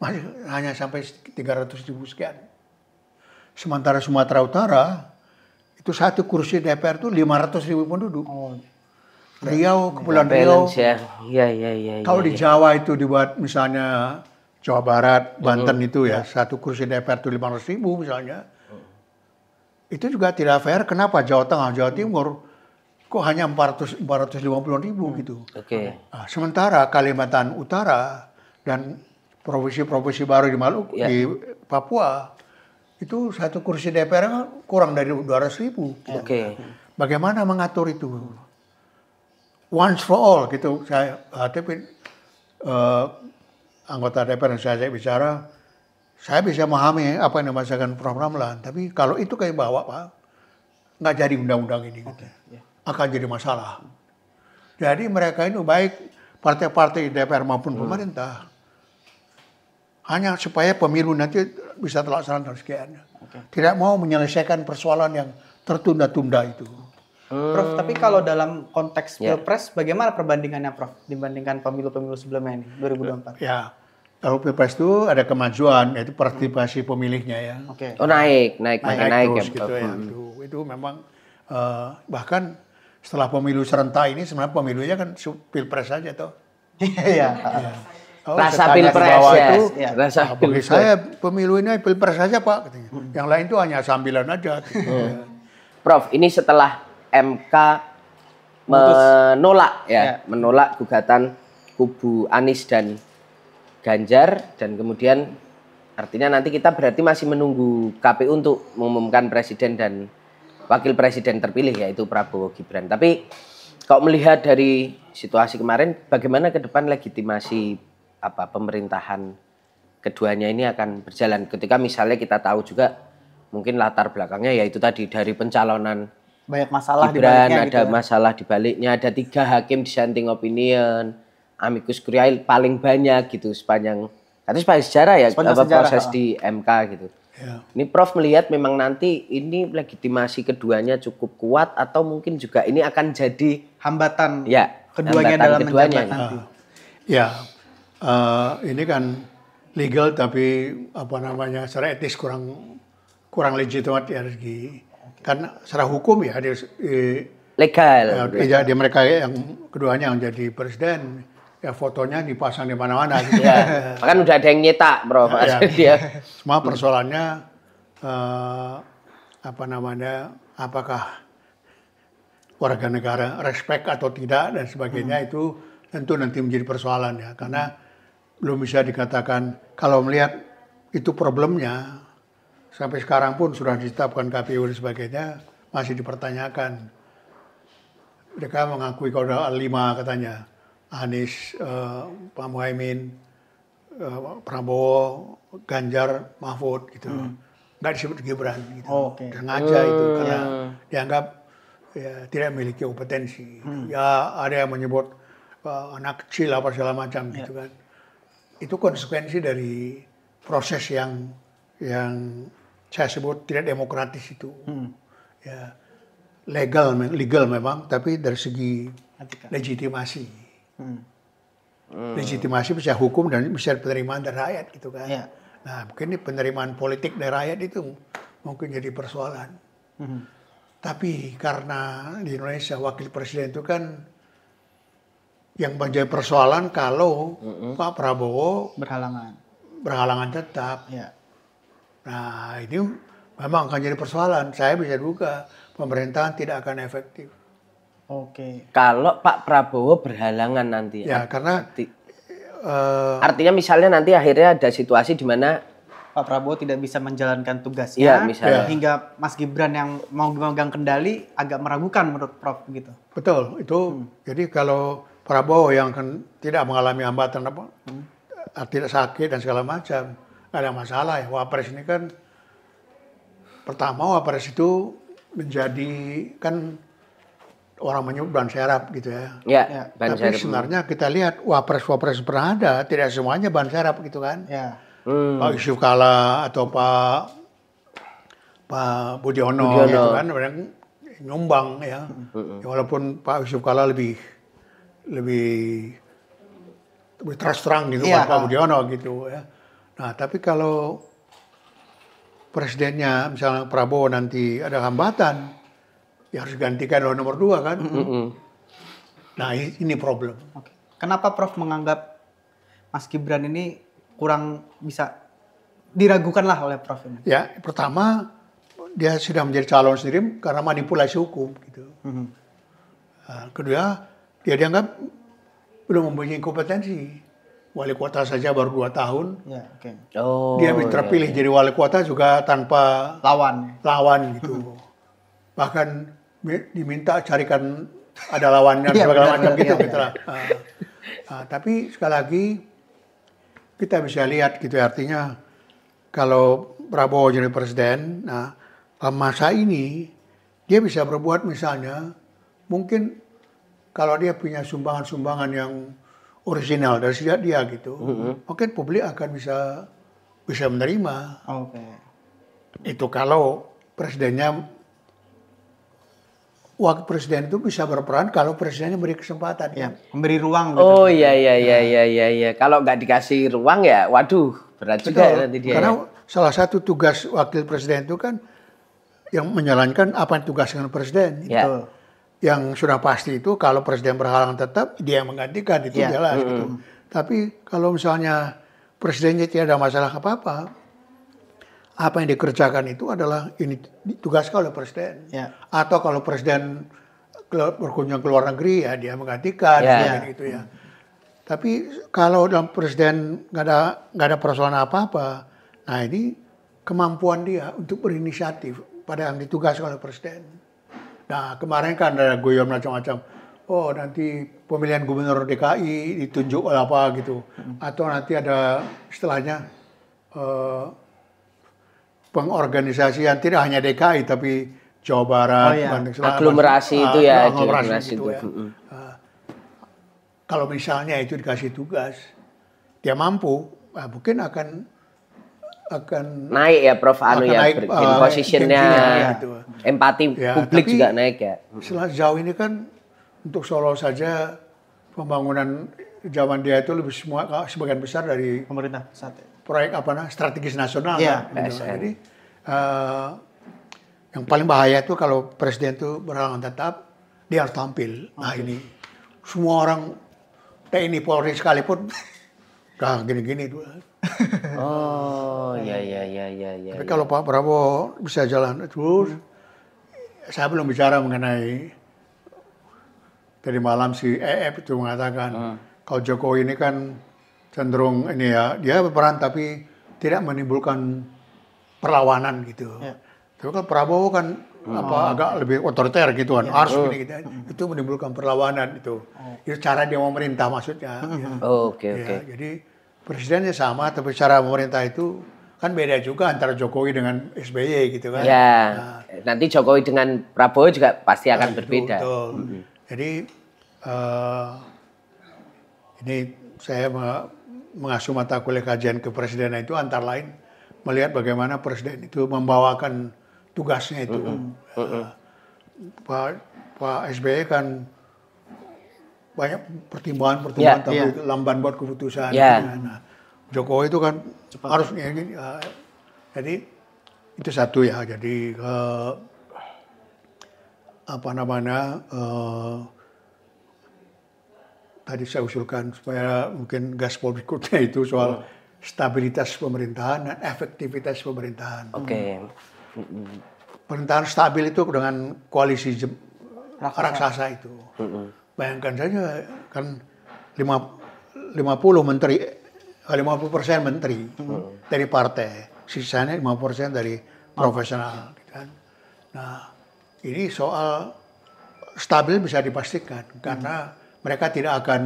masih hanya sampai 300 ribu sekian. Sementara Sumatera Utara itu satu kursi DPR itu 500 ribu penduduk. Oh. Riau, Kepulauan Riau. Ya. Ya, ya, ya, kalau ya, di iya. Jawa itu dibuat misalnya Jawa Barat, Banten uh -huh. itu ya, iya. satu kursi DPR itu 500 ribu misalnya. Itu juga tidak fair. Kenapa Jawa Tengah, Jawa Timur kok hanya 400 450 ribu mm. gitu. Oke. Okay. Nah, sementara Kalimantan Utara dan provinsi-provinsi baru di Maluku yeah. di Papua itu satu kursi DPR kurang dari 200 ribu. Oke. Okay. Bagaimana mengatur itu? Once for all gitu. Saya ah, tapi uh, anggota DPR yang saya bicara, saya bisa memahami apa yang dimaksudkan Prof Ramlan. Tapi kalau itu kayak bawa Pak, nggak jadi undang-undang ini. Gitu. Okay. Iya. Yeah. Akan jadi masalah. Jadi mereka ini baik partai-partai DPR maupun hmm. pemerintah hanya supaya pemilu nanti bisa terlaksana dan sekian. Okay. Tidak mau menyelesaikan persoalan yang tertunda-tunda itu. Hmm. Prof, tapi kalau dalam konteks yeah. pilpres, bagaimana perbandingannya, Prof, dibandingkan pemilu-pemilu sebelumnya ini, 2024? Ya, kalau pilpres itu ada kemajuan, yaitu partisipasi pemilihnya ya. Oke. Okay. Oh naik, naik, naik, naik, naik, ya, terus ya, gitu ya. Hmm. Itu, itu memang uh, bahkan setelah pemilu serentak ini sebenarnya pemilunya kan pilpres saja toh. Iya. iya oh, rasa pilpres ya. Itu, ya. Rasa nah, bagi saya pemilu ini pilpres saja Pak. Katanya. Hmm. Yang lain itu hanya sambilan aja. Gitu. Hmm. Prof, ini setelah MK menolak ya, ya, menolak gugatan kubu Anies dan Ganjar dan kemudian artinya nanti kita berarti masih menunggu KPU untuk mengumumkan presiden dan wakil presiden terpilih yaitu Prabowo Gibran. Tapi kalau melihat dari situasi kemarin, bagaimana ke depan legitimasi apa pemerintahan keduanya ini akan berjalan ketika misalnya kita tahu juga mungkin latar belakangnya yaitu tadi dari pencalonan banyak masalah Gibran, gitu ada gitu ya? masalah di baliknya ada tiga hakim dissenting opinion amicus curiae paling banyak gitu sepanjang atau kan sepanjang sejarah ya sepanjang apa sejarah, proses oh. di MK gitu ya. ini Prof melihat memang nanti ini legitimasi keduanya cukup kuat atau mungkin juga ini akan jadi hambatan ya keduanya hambatan dalam keduanya menjabat gitu. nanti. Ya, uh, ini kan legal tapi apa namanya secara etis kurang kurang legitimat ya rezeki kan secara hukum ya dia eh, legal ya, dia mereka yang keduanya yang jadi presiden ya fotonya dipasang di mana-mana gitu. ya, kan udah ada yang nyetak bro ya, ya. dia semua persoalannya uh, apa namanya apakah warga negara respect atau tidak dan sebagainya hmm. itu tentu nanti menjadi persoalan ya karena hmm belum bisa dikatakan kalau melihat itu problemnya sampai sekarang pun sudah ditetapkan KPU dan sebagainya masih dipertanyakan. Mereka mengakui kalau ada lima katanya Anies, eh, Pak Muhaimin, eh, Prabowo, Ganjar, Mahfud gitu. Hmm. Nggak disebut Gibran gitu. Oh, okay. Sengaja uh, itu eh, karena yeah. dianggap ya, tidak memiliki kompetensi. Hmm. Ya ada yang menyebut uh, anak kecil apa segala macam yeah. gitu iya. kan itu konsekuensi dari proses yang yang saya sebut tidak demokratis itu. Hmm. Ya, legal legal memang, tapi dari segi Atika. legitimasi. Hmm. Hmm. Legitimasi bisa hukum dan bisa penerimaan dari rakyat gitu kan. Ya. Nah, mungkin ini penerimaan politik dari rakyat itu mungkin jadi persoalan. Hmm. Tapi karena di Indonesia wakil presiden itu kan yang menjadi persoalan kalau mm-hmm. Pak Prabowo berhalangan berhalangan tetap. Ya. Nah ini memang akan jadi persoalan. Saya bisa duga pemerintahan tidak akan efektif. Oke. Okay. Kalau Pak Prabowo berhalangan nanti. Ya arti, karena arti, uh, artinya misalnya nanti akhirnya ada situasi di mana Pak Prabowo tidak bisa menjalankan tugasnya, ya, misalnya. Ya. hingga Mas Gibran yang mau memegang kendali agak meragukan menurut Prof gitu. Betul, itu hmm. jadi kalau Prabowo yang kan tidak mengalami hambatan apa, eh, tidak sakit dan segala macam, nggak ada masalah ya. Wapres ini kan pertama Wapres itu menjadi kan orang menyebut ban serap gitu ya. Ya. ya. Tapi serap. sebenarnya kita lihat Wapres-Wapres ada tidak semuanya ban serap gitu kan. Ya. Hmm. Pak Yusuf Kala atau Pak Pak Budiono, Budiono. gitu kan, nyumbang ya. Hmm. ya. Walaupun Pak Yusuf Kala lebih lebih lebih terus terang gitu yeah. Pak ah. Budiono gitu ya. Nah tapi kalau presidennya misalnya Prabowo nanti ada hambatan, ya harus gantikan oleh nomor dua kan. Mm -hmm. Nah ini problem. Okay. Kenapa Prof menganggap Mas Gibran ini kurang bisa diragukan lah oleh Prof ini? Ya pertama dia sudah menjadi calon sendiri karena manipulasi hukum gitu. Mm -hmm. kedua dia dianggap belum mempunyai kompetensi. Wali kota saja baru dua tahun. Ya, okay. oh, dia bisa iya, terpilih ya, ya. jadi wali kota juga tanpa lawan. Lawan gitu. Bahkan diminta carikan ada lawannya iya, segala macam gitu Uh, uh, tapi sekali lagi kita bisa lihat gitu ya, artinya kalau Prabowo jadi presiden, nah masa ini dia bisa berbuat misalnya mungkin kalau dia punya sumbangan-sumbangan yang original dari sejak dia gitu, mm-hmm. mungkin publik akan bisa bisa menerima. Oke. Okay. Itu kalau presidennya wakil presiden itu bisa berperan kalau presidennya beri kesempatan ya, memberi ruang. Gitu. Oh iya iya iya iya iya. Ya. Kalau nggak dikasih ruang ya, waduh berat Betul. juga ya nanti dia. Karena ya. salah satu tugas wakil presiden itu kan yang menjalankan apa yang tugaskan presiden. Ya. Itu yang sudah pasti itu kalau presiden berhalangan tetap dia menggantikan itu yeah. jelas gitu. Tapi kalau misalnya presidennya tidak ada masalah apa-apa, apa yang dikerjakan itu adalah ini ditugaskan oleh presiden. Yeah. Atau kalau presiden berkunjung ke luar negeri ya dia menggantikan yeah. gitu ya. Tapi kalau dalam presiden nggak ada nggak ada persoalan apa-apa, nah ini kemampuan dia untuk berinisiatif pada yang ditugaskan oleh presiden. Nah kemarin kan ada goyang macam-macam. Oh nanti pemilihan gubernur DKI ditunjuk oleh apa gitu. Hmm. Atau nanti ada setelahnya uh, eh, pengorganisasian tidak hanya DKI tapi Jawa Barat, oh, iya. Banteng, Selatan. Aglomerasi ah, itu ya. Aglomerasi gitu itu, Gitu ya. Uh, kalau misalnya itu dikasih tugas, dia mampu, uh, mungkin akan akan naik ya Prof Anu ya naik, uh, positionnya ya, itu. empati ya, publik juga naik ya Setelah jauh ini kan untuk Solo saja pembangunan zaman dia itu lebih semua sebagian besar dari pemerintah pusat proyek apa nah strategis nasional ya, kan, gitu. jadi uh, yang paling bahaya itu kalau presiden itu berhalangan tetap dia harus tampil okay. nah ini semua orang TNI Polri sekalipun nah gini-gini Oh, iya iya iya iya. ya. Tapi ya. kalau Pak Prabowo bisa jalan terus, hmm. saya belum bicara mengenai tadi malam si EF e itu mengatakan hmm. kalau Jokowi ini kan cenderung ini ya dia berperan tapi tidak menimbulkan perlawanan gitu. Ya. Tapi kalau Prabowo kan hmm. apa agak lebih otoriter gitu kan, ya. harus oh. gitu. Itu menimbulkan perlawanan itu. Oh. Itu cara dia mau merintah maksudnya. Ya. Oh, oke oke. okay, ya, Jadi presidennya sama, tapi cara pemerintah itu kan beda juga antara Jokowi dengan SBY gitu kan. Ya. Nah, nanti Jokowi dengan Prabowo juga pasti nah, akan nah, berbeda. betul. Mm -hmm. Jadi uh, ini saya mengasuh mata kuliah kajian kepresidenan itu antara lain melihat bagaimana presiden itu membawakan tugasnya itu. Mm -hmm. uh, Pak Pak SBY kan banyak pertimbangan-pertimbangan yeah, tapi yeah. lamban buat keputusan. Yeah. Nah, Jokowi itu kan Cepat. harus ya, ini, uh, jadi itu satu ya. Jadi uh, apa namanya uh, tadi saya usulkan supaya mungkin gaspol berikutnya itu soal oh. stabilitas pemerintahan dan efektivitas pemerintahan. Oke. Okay. Pemerintahan stabil itu dengan koalisi raksasa, raksasa itu. -hmm. Bayangkan saja kan 50 menteri, 50 eh, persen menteri hmm. dari partai, sisanya 50 persen dari profesional. Hmm. Gitu kan. Nah, ini soal stabil bisa dipastikan karena hmm. mereka tidak akan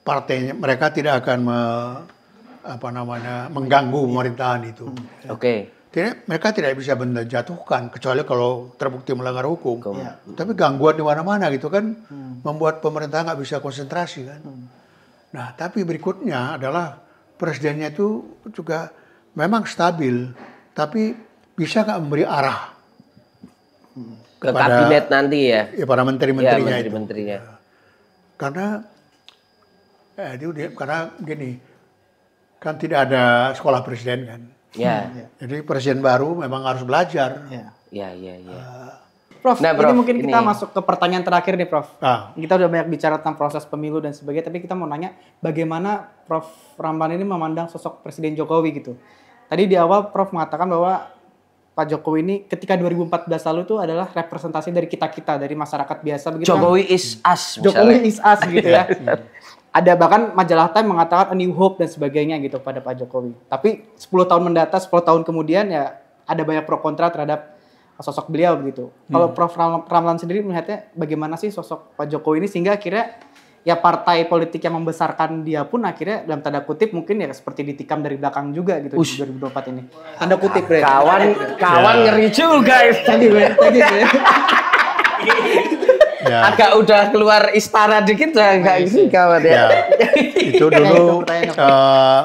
partainya, mereka tidak akan me, apa namanya mengganggu pemerintahan itu. Hmm. Oke. Okay tidak, mereka tidak bisa menjatuhkan jatuhkan kecuali kalau terbukti melanggar hukum. Ya. Tapi gangguan di mana-mana gitu kan hmm. membuat pemerintah nggak bisa konsentrasi kan. Hmm. Nah, tapi berikutnya adalah presidennya itu juga memang stabil, tapi bisa nggak memberi arah hmm. ke kepada, kabinet nanti ya? Ya para menteri-menterinya ya, menteri itu. Ya. Karena eh, dia, karena gini kan tidak ada sekolah presiden kan. Ya. Hmm, ya. Jadi presiden baru memang harus belajar. Ya, ya, ya. ya. Uh, Prof, nah, Prof, ini mungkin kita masuk ke pertanyaan terakhir nih, Prof. Ah. Kita udah banyak bicara tentang proses pemilu dan sebagainya, tapi kita mau nanya bagaimana Prof Ramban ini memandang sosok Presiden Jokowi gitu. Tadi di awal Prof mengatakan bahwa Pak Jokowi ini ketika 2014 lalu itu adalah representasi dari kita-kita, dari masyarakat biasa begitu kan? Jokowi is us misalnya. Jokowi is us gitu ya. Iya ada bahkan majalah Time mengatakan a new hope dan sebagainya gitu pada Pak Jokowi. Tapi 10 tahun mendata, 10 tahun kemudian ya ada banyak pro kontra terhadap sosok beliau gitu. Hmm. Kalau Prof Ramlan sendiri melihatnya bagaimana sih sosok Pak Jokowi ini sehingga akhirnya ya partai politik yang membesarkan dia pun akhirnya dalam tanda kutip mungkin ya seperti ditikam dari belakang juga gitu Ush. di 2024 ini. Tanda kutip, Kawan kawan ya. ngeri juga guys. Tadi, tadi. ya. agak udah keluar istana dikit lah nggak iya ini kawan ya. ya. Itu dulu uh,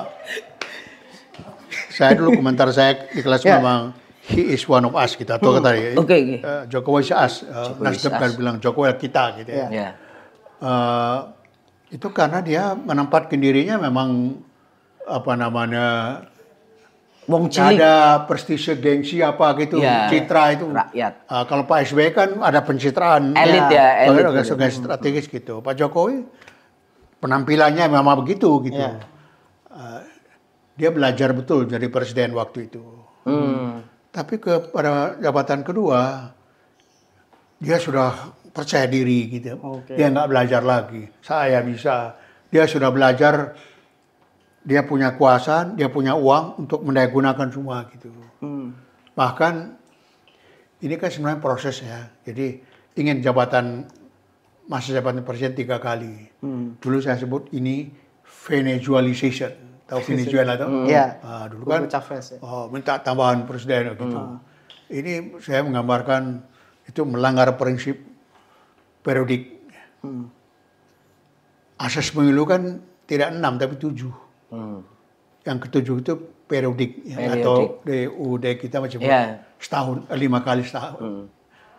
saya dulu komentar saya di kelas ya. memang he is one of us kita gitu, tuh hmm. kata hmm. okay, okay. Uh, eh, Jokowi is us. Uh, Nasdem kan bilang Jokowi kita gitu ya. ya. Uh, itu karena dia menempatkan dirinya memang apa namanya Wong cilik. ada prestise gengsi apa gitu, ya. citra itu. Rakyat. Uh, kalau Pak SBY kan ada pencitraan. Elit iya. ya, elit. gitu. strategis gitu. Pak Jokowi penampilannya memang begitu gitu. Ya. Uh, dia belajar betul jadi presiden waktu itu. Hmm. Tapi ke pada jabatan kedua dia sudah percaya diri gitu. Okay. Dia nggak belajar lagi. Saya bisa. Dia sudah belajar dia punya kuasa, dia punya uang untuk mendayagunakan semua gitu. Hmm. Bahkan ini kan sebenarnya proses ya. Jadi ingin jabatan masa jabatan presiden tiga kali. Hmm. Dulu saya sebut ini Venezualization. Tahu Venezuela atau? Hmm. Iya. Hmm. Nah, dulu kan Chavez, ya. oh, minta tambahan presiden gitu. Hmm. Ini saya menggambarkan itu melanggar prinsip periodik. Hmm. Asas pemilu kan tidak enam tapi tujuh. Hmm. Yang ketujuh itu periodik, ya, periodik. atau DUD kita macam yeah. setahun lima kali setahun. Hmm.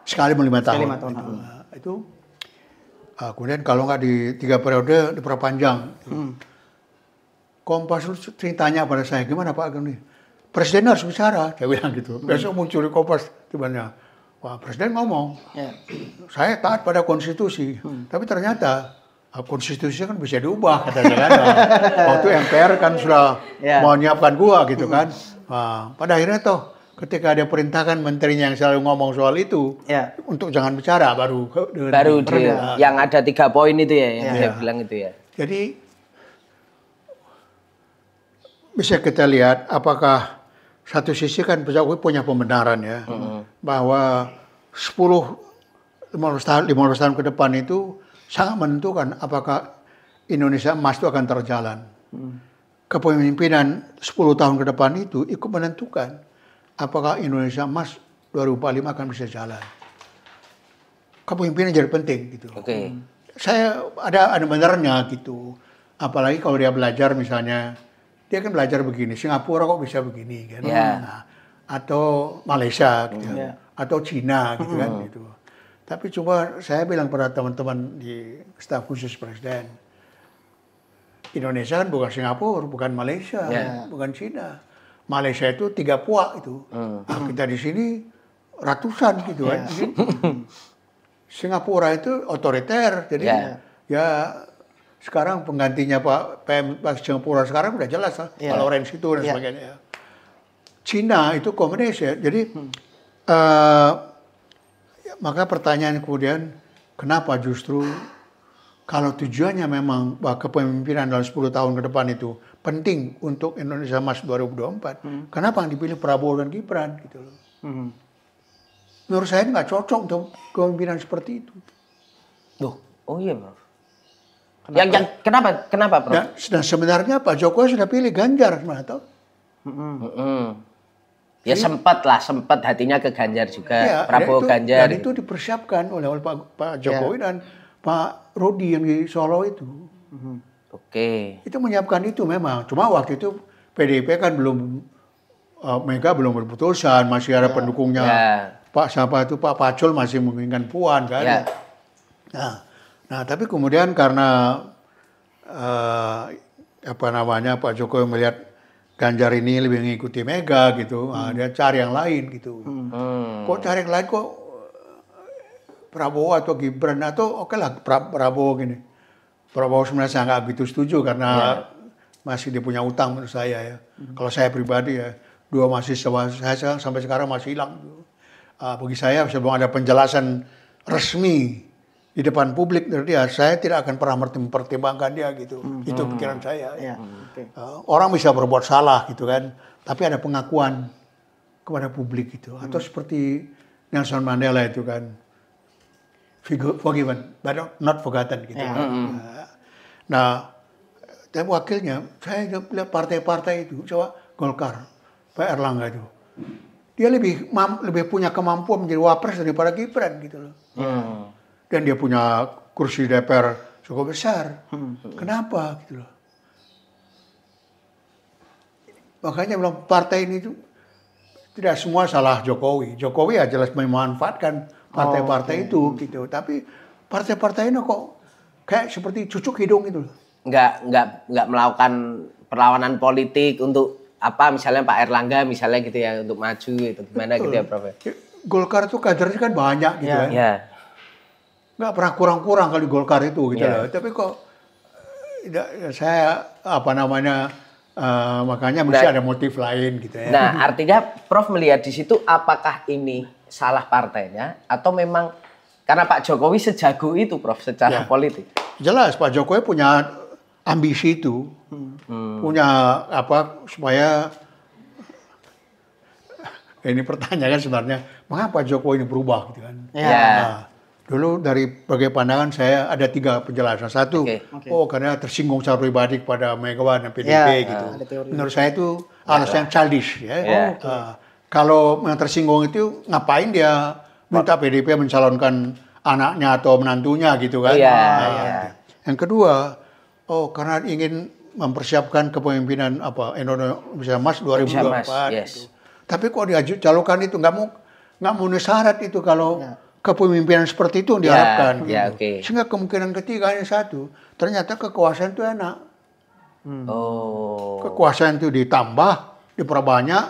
Sekali lima tahun. Lima tahun. Itu, ah, itu ah, kemudian kalau nggak di tiga periode diperpanjang. Hmm. Kompas ceritanya pada saya gimana Pak Agung Presiden harus bicara, saya bilang gitu. Hmm. Besok muncul di Kompas tiba-tiba Wah, presiden ngomong, yeah. saya taat pada konstitusi, hmm. tapi ternyata Ah, konstitusi kan bisa diubah katanya kan. Ah, waktu MPR kan sudah yeah. mau menyiapkan gua gitu kan. Nah, pada akhirnya toh ketika dia perintahkan menterinya yang selalu ngomong soal itu yeah. untuk jangan bicara baru baru dia, yang ada tiga poin itu ya yang yeah. dia bilang itu ya. Jadi bisa kita lihat apakah satu sisi kan Jokowi punya pembenaran ya mm -hmm. bahwa 10 lima tahun tahun ke depan itu sangat menentukan apakah Indonesia emas itu akan terjalan. Kepemimpinan 10 tahun ke depan itu ikut menentukan apakah Indonesia emas 2045 akan bisa jalan. Kepemimpinan jadi penting gitu. Oke. Okay. Saya ada ada benernya gitu. Apalagi kalau dia belajar misalnya dia kan belajar begini, Singapura kok bisa begini kan. Yeah. Nah, atau Malaysia gitu. Yeah. Atau Cina gitu kan hmm. gitu. Tapi coba saya bilang pada teman-teman di staf khusus presiden, Indonesia kan bukan Singapura, bukan Malaysia, yeah. bukan Cina. Malaysia itu tiga puak itu. Mm. Nah, kita di sini ratusan gitu kan. Yeah. Singapura itu otoriter, jadi yeah. ya sekarang penggantinya Pak PM Pak Singapura sekarang udah jelas lah, yeah. kalau orang situ dan yeah. sebagainya. Cina itu komunis ya, jadi hmm. Eh, maka pertanyaan kemudian, kenapa justru kalau tujuannya memang bahwa kepemimpinan dalam 10 tahun ke depan itu penting untuk Indonesia Mas 2024, hmm. kenapa yang dipilih Prabowo dan Gibran gitu loh? Hmm. Menurut saya nggak cocok untuk kepemimpinan seperti itu. Loh, oh iya bro. Kenapa? Yang, yang, kenapa? Kenapa, Prof? Nah sebenarnya Pak Jokowi sudah pilih Ganjar, mana tahu. -hmm. -hmm. Ya sempat lah, sempat hatinya ke Ganjar juga, ya, Prabowo itu, Ganjar. Dan gitu. itu dipersiapkan oleh, oleh Pak, Pak ya. Jokowi ya. dan Pak Rodi yang di Solo itu. Hmm. Oke. Okay. Itu menyiapkan itu memang. Cuma waktu itu PDIP kan belum uh, Mega belum berputusan, masih ada ya. pendukungnya ya. Pak siapa itu Pak Pacul masih menginginkan Puan kan. Ya. Nah, nah tapi kemudian karena uh, apa namanya Pak Jokowi melihat Ganjar ini lebih mengikuti Mega gitu, ah, hmm. dia cari yang lain gitu. Hmm. hmm. Kok cari yang lain kok eh, Prabowo atau Gibran atau oke okay lah pra, Prabowo gini. Prabowo sebenarnya saya nggak begitu setuju karena ya. masih dia punya utang menurut saya ya. Hmm. Kalau saya pribadi ya dua masih sewa saya sampai sekarang masih hilang. Uh, bagi saya sebelum ada penjelasan resmi di depan publik dari dia, saya tidak akan pernah mempertimbangkan dia gitu. Hmm. Itu hmm. pikiran saya. Ya. Hmm. Uh, orang bisa berbuat salah gitu kan, tapi ada pengakuan kepada publik gitu. Hmm. Atau hmm. seperti Nelson Mandela itu kan, forgiven but not forgotten gitu. Ya. Kan. Hmm. Nah, dan nah, wakilnya, saya lihat partai-partai itu, coba Golkar, Pak Erlangga itu, dia lebih mam, lebih punya kemampuan menjadi wapres daripada Gibran gitu loh. Hmm dan dia punya kursi DPR cukup besar. Hmm. Kenapa gitu loh? Makanya bilang partai ini tuh tidak semua salah Jokowi. Jokowi ya jelas memanfaatkan partai-partai oh, okay. itu gitu. Tapi partai-partai ini kok kayak seperti cucuk hidung gitu loh. Nggak nggak nggak melakukan perlawanan politik untuk apa misalnya Pak Erlangga misalnya gitu ya untuk maju itu gimana Betul. gitu ya Prof. Ya? Golkar tuh kadernya kan banyak gitu ya. Yeah. Kan. ya. Yeah nggak pernah kurang-kurang kali Golkar itu gitu yeah. loh. Tapi kok eh, ya saya apa namanya uh, makanya mesti nah, ada motif lain gitu ya. Nah artinya Prof melihat di situ apakah ini salah partainya atau memang karena Pak Jokowi sejago itu Prof secara yeah. politik. Jelas Pak Jokowi punya ambisi itu, hmm. punya apa supaya ini pertanyaan sebenarnya mengapa Jokowi ini berubah gitu kan? Yeah. Nah, Dulu dari berbagai pandangan saya ada tiga penjelasan. Satu, okay. Okay. oh karena tersinggung secara pribadi kepada Megawati dan PDIP yeah, gitu. Uh, Menurut saya itu alasan yang childish ya. Yeah. Ya. Oh, okay. uh, kalau yang tersinggung itu ngapain dia minta PDIP mencalonkan anaknya atau menantunya gitu kan? Yeah, uh, yeah. Yang kedua, oh karena ingin mempersiapkan kepemimpinan apa Indonesia Mas 2024 Mas, yes. gitu. Tapi kok calonkan itu nggak mau nggak mau syarat itu kalau yeah kepemimpinan seperti itu yang diharapkan. Ya, gitu. okay. Sehingga kemungkinan ketiga hanya satu, ternyata kekuasaan itu enak. Hmm. Oh. Kekuasaan itu ditambah, diperbanyak,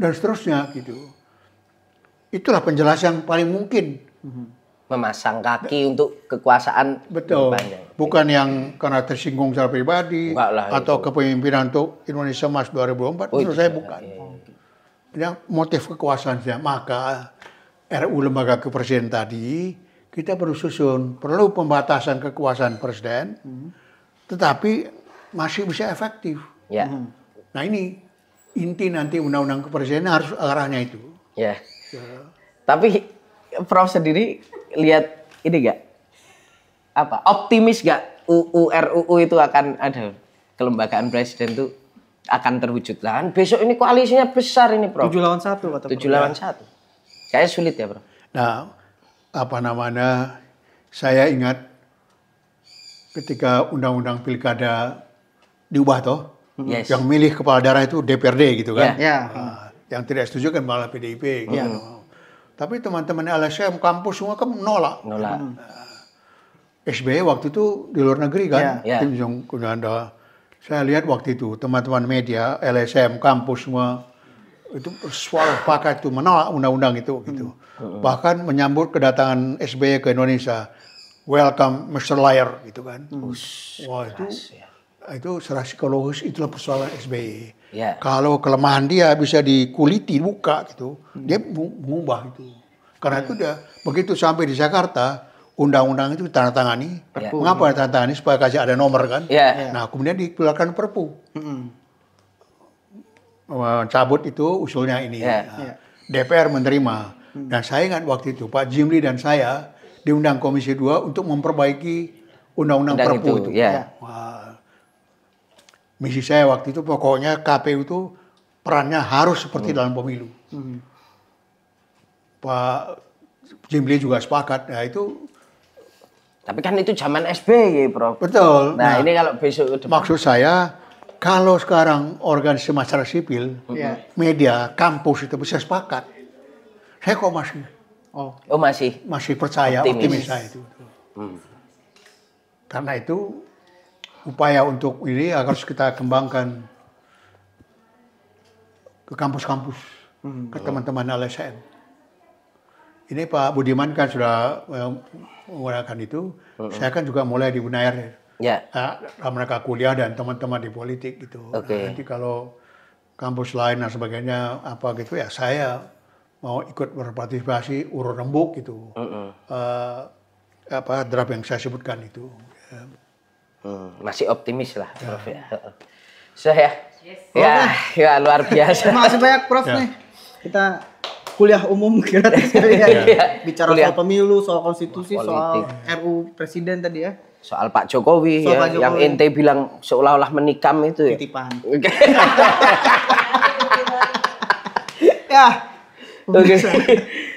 dan seterusnya gitu. Itulah penjelasan yang paling mungkin. Hmm. Memasang kaki untuk kekuasaan betul. Bukan yang karena tersinggung secara pribadi lah, atau itu. kepemimpinan untuk Indonesia Mas 2004, oh, menurut saya bukan. Ya, ya. Motif kekuasaan saya maka RU lembaga kepresiden tadi, kita perlu susun, perlu pembatasan kekuasaan presiden, hmm. tetapi masih bisa efektif. yeah. Hmm. Nah ini inti nanti undang-undang kepresidenan harus arahnya itu. Ya. yeah. Tapi Prof sendiri lihat ini gak apa optimis gak UU RUU itu akan ada kelembagaan presiden tuh akan terwujud lah. Besok ini koalisinya besar ini Prof. Tujuh lawan satu kata Tujuh lawan satu. Saya sulit ya, Bro. Nah, apa namanya? Saya ingat ketika undang-undang pilkada diubah toh, yes. yang milih kepala daerah itu DPRD gitu kan. Yeah. Yeah. Nah, yang tidak setuju kan malah PDIP gitu. Ya. Tapi teman-teman LSM kampus semua kan menolak. Nolak. Nah, SBY e waktu itu di luar negeri kan, yeah. Ya. tim Saya lihat waktu itu teman-teman media, LSM, kampus semua itu suara pakai itu menolak undang-undang itu gitu. Hmm. Bahkan menyambut kedatangan SBY ke Indonesia. Welcome Mr. Liar gitu kan. Hmm. Wah itu ya. itu secara psikologis itulah persoalan SBY. Yeah. Kalau kelemahan dia bisa dikuliti buka gitu, hmm. dia mengubah itu. Karena hmm. itu udah begitu sampai di Jakarta, undang-undang itu ditandatangani. Yeah. Mengapa ditandatangani supaya kasih ada nomor kan? Yeah. Nah, kemudian dikeluarkan perpu. Hmm mencabut eh, itu usulnya ini. Yeah. Nah, ya. DPR menerima. Hmm. Dan saya ingat waktu itu Pak Jimli dan saya diundang Komisi 2 untuk memperbaiki undang-undang Perpu itu. itu. Yeah. Ya. Misi saya waktu itu pokoknya KPU itu perannya harus seperti hmm. dalam pemilu. Hmm. Pak Jimli juga sepakat. ya itu tapi kan itu zaman SBY, Prof. Betul. Nah, nah ini kalau besok Maksud saya kalau sekarang organisasi masyarakat sipil, yeah. media, kampus itu bisa sepakat. Saya kok masih Oh, oh masih masih percaya optimis, optimis saya itu. Hmm. Karena itu upaya untuk ini harus kita kembangkan ke kampus-kampus, hmm. ke teman-teman LSM. Ini Pak Budiman kan sudah eh, menggunakan itu. Hmm. Saya kan juga mulai di UNAIR. Ya. uh, mereka kuliah dan teman-teman di politik gitu. Okay. Nah, nanti kalau kampus lain dan sebagainya apa gitu ya saya mau ikut berpartisipasi urut rembuk gitu. uh -uh. uh, apa draft yang saya sebutkan itu. Ya. Hmm, masih optimis lah, ya. Prof ya. So ya. Yes. Ya, eh. ya luar biasa. Masih banyak Prof ya. nih. Kita kuliah umum kira kali ya. Bicara kuliah. soal pemilu, soal konstitusi, Politik. soal RU presiden tadi ya. Soal Pak Jokowi soal ya, Pak Jokowi. yang inti bilang seolah-olah menikam itu ya. Titipan. ya. Oke.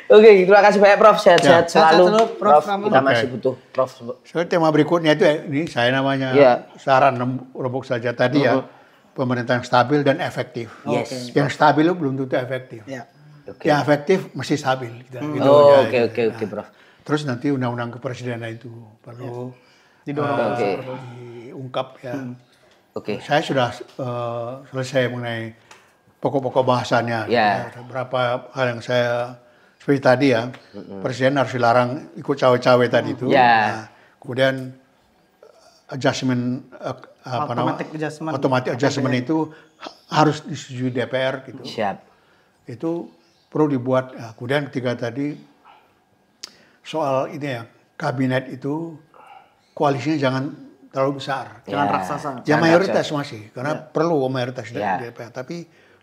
Oke, terima kasih banyak Prof. Sehat-sehat ya. selalu. Sehat selalu Prof. Prof. Kita okay. masih butuh Prof. So, tema berikutnya itu ya, ini saya namanya ya. saran rembuk saja tadi uh -huh. ya. Uh-huh. pemerintahan stabil dan efektif. Yes. Yang stabil belum tentu efektif. Ya okay. yang efektif mesti stabil. Gitu, hmm. gitu, oh oke oke oke nah, prof. Terus nanti undang-undang kepresidenan itu perlu ya. didorong, uh, okay. perlu diungkap ya. Hmm. Oke. Okay. Saya sudah uh, selesai mengenai pokok-pokok bahasannya. Yeah. Ya, berapa hal yang saya seperti tadi ya, mm-hmm. presiden harus dilarang ikut cawe-cawe tadi itu. Yeah. Nah, kemudian eh, adjustment uh, apa automatic nama, adjustment. Automatic adjustment itu harus disetujui DPR gitu. Siap. Itu perlu dibuat. Nah, kemudian ketiga tadi soal ini ya kabinet itu koalisinya jangan terlalu besar, jangan yeah. raksasa, jangan ya, mayoritas raksasa. masih karena yeah. perlu mayoritas yeah. DPR. Tapi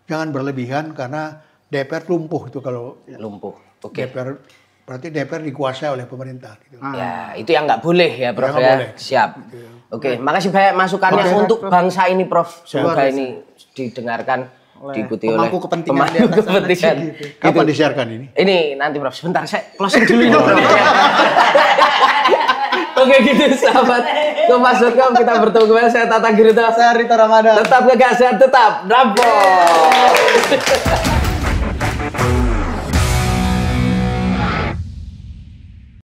jangan berlebihan karena DPR lumpuh itu kalau ya. lumpuh. Oke. Okay. berarti DPR dikuasai oleh pemerintah. Gitu. Ah. Ya itu yang nggak boleh ya Prof ya. Boleh. Siap. Gitu ya. Oke, okay. makasih banyak masukannya okay. untuk bangsa ini Prof. Semoga ini didengarkan oleh diikuti pemangku oleh kepentingan pemangku di atas kepentingan. Gitu. Kapan gitu. disiarkan ini? Ini nanti berapa Sebentar saya closing dulu ini. Oke gitu sahabat. Kompas kita bertemu kembali saya Tata Girita. Saya Rita Ramadan. Tetap kegasan, tetap Rampo.